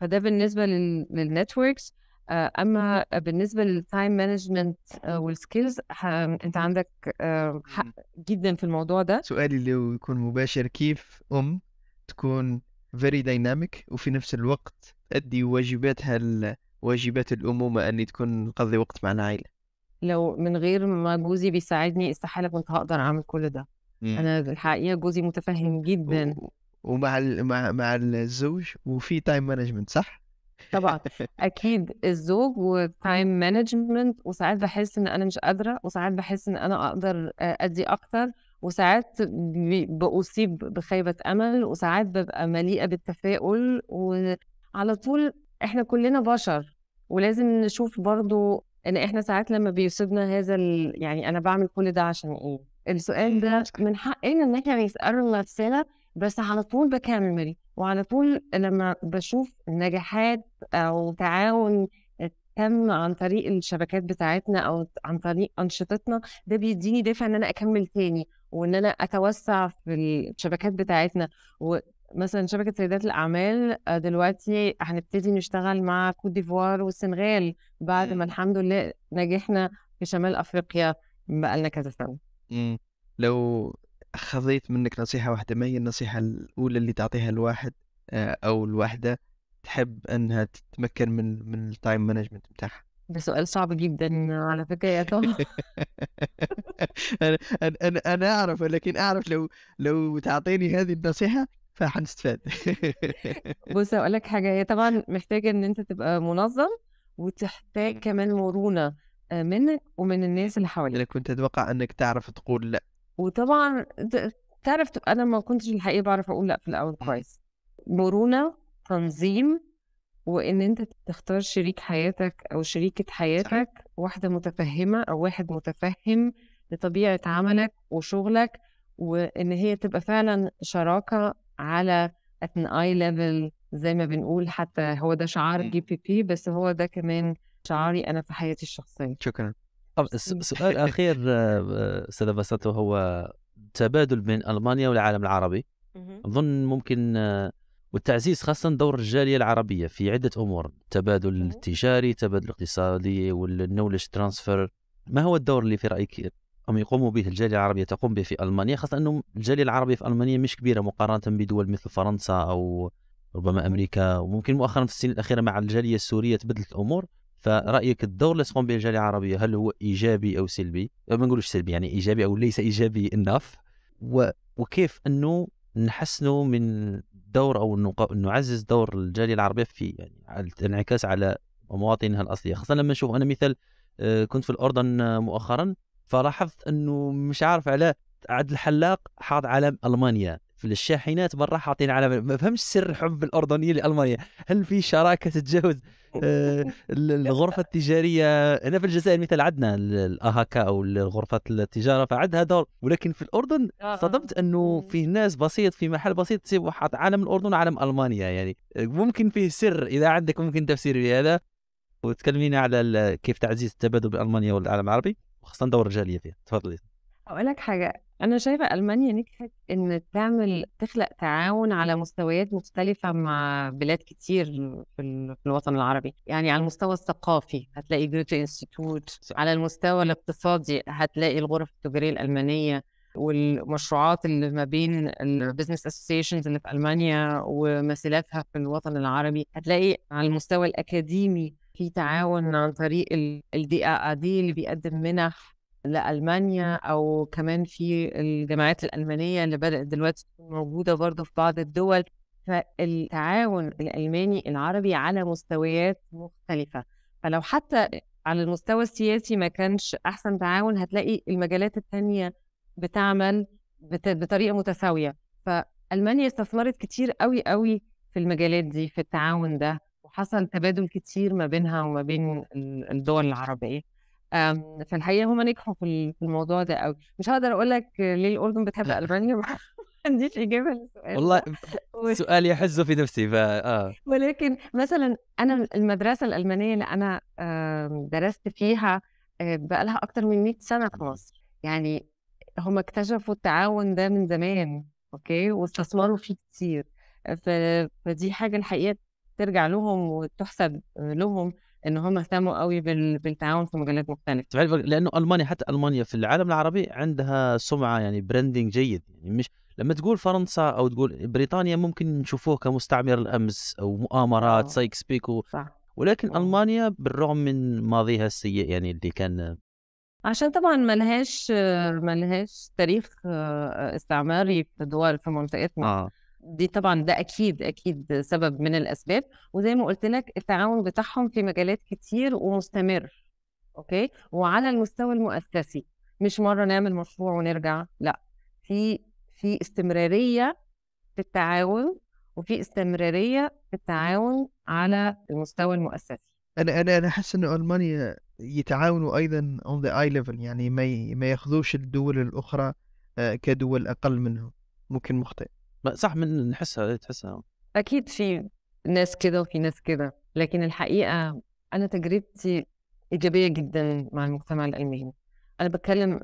فده بالنسبه للنتوركس آه، اما بالنسبه للتايم مانجمنت والسكيلز انت عندك آه، حق جدا في الموضوع ده سؤالي لو يكون مباشر كيف ام تكون فيري دايناميك وفي نفس الوقت تؤدي واجباتها واجبات الامومه ان تكون تقضي وقت مع العائله لو من غير ما جوزي بيساعدني استحاله كنت هقدر اعمل كل ده إمم. انا الحقيقه جوزي متفهم جدا ومع ال... مع مع الزوج وفي تايم مانجمنت صح؟ طبعا اكيد الزوج وتايم مانجمنت وساعات بحس ان انا مش قادره وساعات بحس ان انا اقدر ادي اكتر وساعات بأصيب بخيبة أمل وساعات ببقى مليئة بالتفاؤل وعلى طول إحنا كلنا بشر ولازم نشوف برضو إن إحنا ساعات لما بيصيبنا هذا ال... يعني أنا بعمل كل ده عشان إيه السؤال إيه، ده من حقنا ان احنا نساله نفسنا بس على طول بكمل وعلى طول لما بشوف نجاحات او تعاون تم عن طريق الشبكات بتاعتنا او عن طريق انشطتنا ده بيديني دافع ان انا اكمل تاني وان انا اتوسع في الشبكات بتاعتنا ومثلا شبكه سيدات الاعمال آه، دلوقتي هنبتدي نشتغل مع كوت ديفوار والسنغال بعد ما إمم. الحمد لله نجحنا في شمال افريقيا بقالنا كذا سنه إمم، لو خذيت منك نصيحة واحدة ما هي النصيحة الأولى اللي تعطيها الواحد أو الواحدة تحب أنها تتمكن من من التايم مانجمنت بتاعها ده سؤال صعب جدا على فكرة يا توم أنا أنا أنا أعرف ولكن أعرف لو لو تعطيني هذه النصيحة فحنستفاد بص أقول لك حاجة هي طبعا محتاجة إن أنت تبقى منظم وتحتاج كمان مرونة آه، منك ومن الناس اللي حواليك انا كنت اتوقع انك تعرف تقول لا وطبعا تعرف انا ما كنتش الحقيقه بعرف اقول لا في الاول إمم. كويس مرونه تنظيم وان انت تختار شريك حياتك او شريكه حياتك صح. واحده متفهمه او واحد متفهم لطبيعه عملك وشغلك وان هي تبقى فعلا شراكه على ان اي ليفل زي ما بنقول حتى هو ده شعار جي بي بي بس هو ده كمان شعاري انا في حياتي الشخصيه شكرا طب السؤال إمم. الاخير استاذه آه، آه، بساطه هو تبادل بين المانيا والعالم العربي اظن ممكن آه، والتعزيز خاصة دور الجالية العربية في عدة أمور تبادل التجاري تبادل الاقتصادي والنولج ترانسفير ما هو الدور اللي في رأيك هم يقوموا به الجالية العربية تقوم به في ألمانيا خاصة أنه الجالية العربية في ألمانيا مش كبيرة مقارنة بدول مثل فرنسا أو ربما أمريكا وممكن مؤخرا في السنين الأخيرة مع الجالية السورية تبدلت الأمور فرايك الدور اللي تقوم به الجاليه العربيه هل هو ايجابي او سلبي؟ ما نقولوش سلبي يعني ايجابي او ليس ايجابي انف وكيف انه نحسنوا من دور او نعزز دور الجاليه العربيه في يعني الانعكاس على مواطنها الاصليه خاصه لما نشوف انا مثال آه، كنت في الاردن آه، مؤخرا فلاحظت انه مش عارف على عبد الحلاق حاط علم المانيا في الشاحنات برا حاطين علامة ما فهمش سر حب الاردنيين لالمانيا هل في شراكه تتجاوز آه، الغرفه التجاريه هنا في الجزائر مثل عندنا الاهاكا او الغرفة التجاره فعندها دور ولكن في الاردن آه، آه. صدمت انه في ناس بسيط في محل بسيط تسيب وحط علم الاردن وعلم المانيا يعني ممكن فيه سر اذا عندك ممكن تفسير لهذا وتكلمينا على كيف تعزيز التبادل بألمانيا والعالم العربي وخاصه دور الرجاليه فيها تفضلي اقول لك حاجه أنا شايفة ألمانيا نجحت إن تعمل إيه. تخلق تعاون على مستويات مختلفة مع بلاد كتير في الوطن العربي، يعني على المستوى الثقافي هتلاقي جوته انستيتوت، على المستوى الاقتصادي هتلاقي الغرف التجارية الألمانية والمشروعات اللي ما بين البزنس اسوسيشنز اللي في ألمانيا ومثيلاتها في الوطن العربي، هتلاقي على المستوى الأكاديمي في تعاون عن طريق الدي ا دي اللي بيقدم منح لألمانيا أو كمان في الجامعات الألمانية اللي بدأت دلوقتي موجودة برضه في بعض الدول فالتعاون الألماني العربي على مستويات مختلفة فلو حتى على المستوى السياسي ما كانش أحسن تعاون هتلاقي المجالات التانية بتعمل بطريقة متساوية فألمانيا استثمرت كتير قوي قوي في المجالات دي في التعاون ده وحصل تبادل كتير ما بينها وما بين الدول العربية فالحقيقه هم نجحوا في الموضوع ده قوي مش هقدر اقول لك ليه الاردن بتحب البانيا ما عنديش اجابه للسؤال والله سؤال يحز في نفسي ف آه. ولكن مثلا انا المدرسه الالمانيه اللي انا آه، درست فيها آه، بقى لها اكتر من 100 سنه في مصر يعني هم اكتشفوا التعاون ده من زمان اوكي واستثمروا فيه كتير فدي حاجه الحقيقه ترجع لهم وتحسب لهم ان هم اهتموا قوي بالتعاون في مجالات مختلفه تعرف لانه المانيا حتى المانيا في العالم العربي عندها سمعه يعني براندنج جيد يعني مش لما تقول فرنسا او تقول بريطانيا ممكن نشوفوه كمستعمر الامس او مؤامرات آه. سايكس بيكو صح. ولكن أوه. المانيا بالرغم من ماضيها السيء يعني اللي كان عشان طبعا ما لهاش تاريخ آه، استعماري في دول في منطقتنا آه. دي طبعا ده اكيد اكيد سبب من الاسباب وزي ما قلت لك التعاون بتاعهم في مجالات كتير ومستمر اوكي وعلى المستوى المؤسسي مش مره نعمل مشروع ونرجع لا في في استمراريه في التعاون وفي استمراريه في التعاون على المستوى المؤسسي انا انا انا حاسس ان المانيا يتعاونوا ايضا اون ذا اي ليفل يعني ما ما ياخذوش الدول الاخرى آه، كدول اقل منهم ممكن مخطئ صح من نحسها إيه تحسها اكيد في ناس كده وفي ناس كده لكن الحقيقه انا تجربتي ايجابيه جدا مع المجتمع الالماني انا بتكلم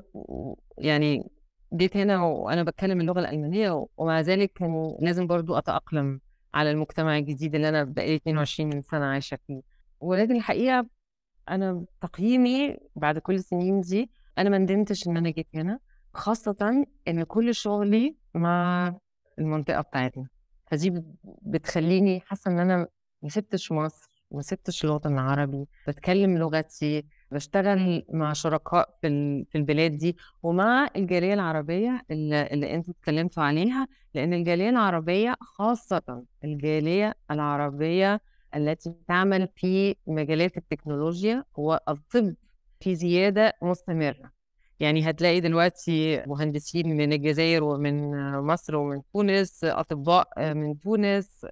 يعني جيت هنا وانا بتكلم اللغه الالمانيه ومع ذلك كان لازم برضو اتاقلم على المجتمع الجديد اللي انا بقالي 22 سنه عايشه فيه ولكن الحقيقه انا تقييمي بعد كل السنين دي انا ما ندمتش ان انا جيت هنا خاصه ان كل شغلي مع المنطقه بتاعتنا فدي بتخليني حاسه ان انا ما سبتش مصر ما سبتش الوطن العربي بتكلم لغتي بشتغل مع شركاء في في البلاد دي ومع الجاليه العربيه اللي, اللي انتوا اتكلمتوا عليها لان الجاليه العربيه خاصه الجاليه العربيه التي تعمل في مجالات التكنولوجيا والطب في زياده مستمره يعني هتلاقي دلوقتي مهندسين من الجزائر ومن مصر ومن تونس اطباء من تونس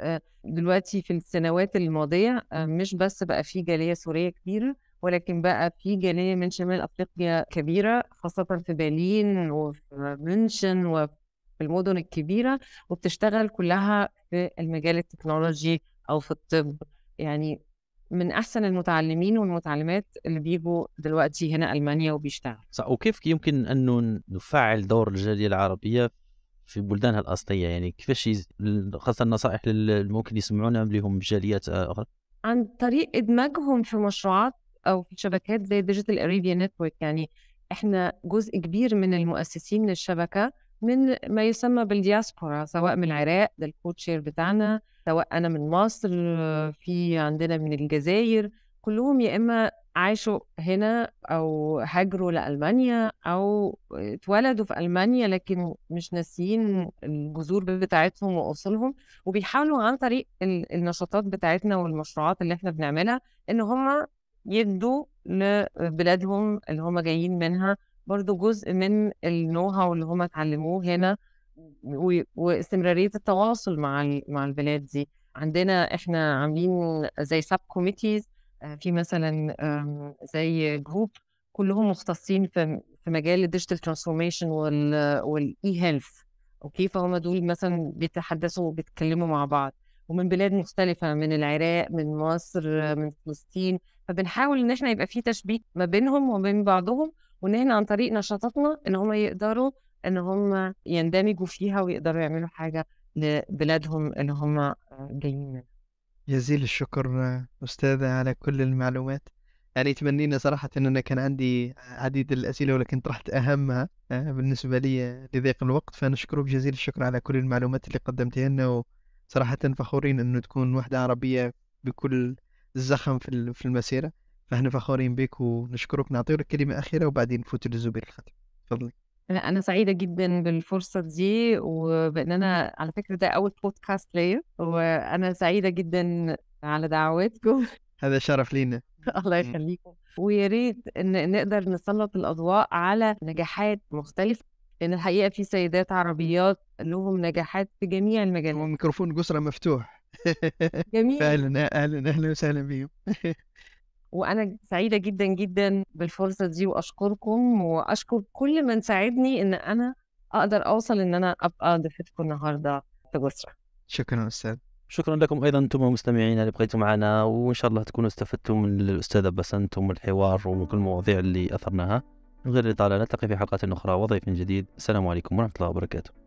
دلوقتي في السنوات الماضيه مش بس بقى في جاليه سوريه كبيره ولكن بقى في جاليه من شمال افريقيا كبيره خاصه في برلين وفي منشن وفي المدن الكبيره وبتشتغل كلها في المجال التكنولوجي او في الطب يعني من احسن المتعلمين والمتعلمات اللي بيجوا دلوقتي هنا المانيا وبيشتغلوا صح وكيف يمكن انه نفعل دور الجاليه العربيه في بلدانها الاصليه يعني كيفاش خاصه النصائح اللي ممكن يسمعونها اللي هم جاليات اخرى عن طريق ادماجهم في مشروعات او في شبكات زي ديجيتال اريبيا نتورك يعني احنا جزء كبير من المؤسسين للشبكه من ما يسمى بالدياسبورا سواء من العراق ده الكود شير بتاعنا سواء أنا من مصر في عندنا من الجزائر كلهم يا إما عاشوا هنا أو هاجروا لألمانيا أو اتولدوا في ألمانيا لكن مش ناسيين الجذور بتاعتهم وأصولهم وبيحاولوا عن طريق النشاطات بتاعتنا والمشروعات اللي احنا بنعملها إن هم يدوا لبلادهم اللي هم جايين منها برضو جزء من النو هاو اللي هم اتعلموه هنا واستمراريه التواصل مع مع البلاد دي عندنا احنا عاملين زي سب كوميتيز آه، في مثلا زي جروب كلهم مختصين في في مجال الديجيتال ترانسفورميشن والاي هيلث اوكي فهم دول مثلا بيتحدثوا وبيتكلموا مع بعض ومن بلاد مختلفة من العراق من مصر آه، من فلسطين فبنحاول ان احنا يبقى في تشبيك ما بينهم وما بين بعضهم ونحن عن طريق نشاطاتنا ان هم يقدروا ان هم يندمجوا فيها ويقدروا يعملوا حاجه لبلادهم اللي هم جايين منها جزيل الشكر أستاذة على كل المعلومات يعني تمنينا صراحة أن أنا كان عندي عديد الأسئلة ولكن طرحت أهمها آه، بالنسبة لي لضيق الوقت فنشكرك جزيل الشكر على كل المعلومات اللي قدمتها لنا وصراحة فخورين أنه تكون وحدة عربية بكل الزخم في المسيرة فاحنا فخورين بك ونشكرك نعطيك كلمة أخيرة وبعدين نفوت لزبير الختم تفضلي انا سعيده جدا بالفرصه دي وبان انا على فكره ده اول بودكاست ليا وانا سعيده جدا على دعواتكم هذا شرف لينا الله يخليكم ويا ريت ان نقدر نسلط الاضواء على نجاحات مختلفه لان الحقيقه في سيدات عربيات لهم نجاحات في جميع المجالات وميكروفون جسره مفتوح جميل فعلا اهلا اهلا وسهلا بيهم وانا سعيده جدا جدا بالفرصه دي واشكركم واشكر كل من ساعدني ان انا اقدر اوصل ان انا ابقى ضيفتكم النهارده في جسره شكرا استاذ شكرا لكم ايضا انتم مستمعين اللي بقيتوا معنا وان شاء الله تكونوا استفدتم من الاستاذه بسنت انتم الحوار وكل المواضيع اللي اثرناها من غير الاطاله نلتقي في حلقات اخرى وضيف جديد السلام عليكم ورحمه الله وبركاته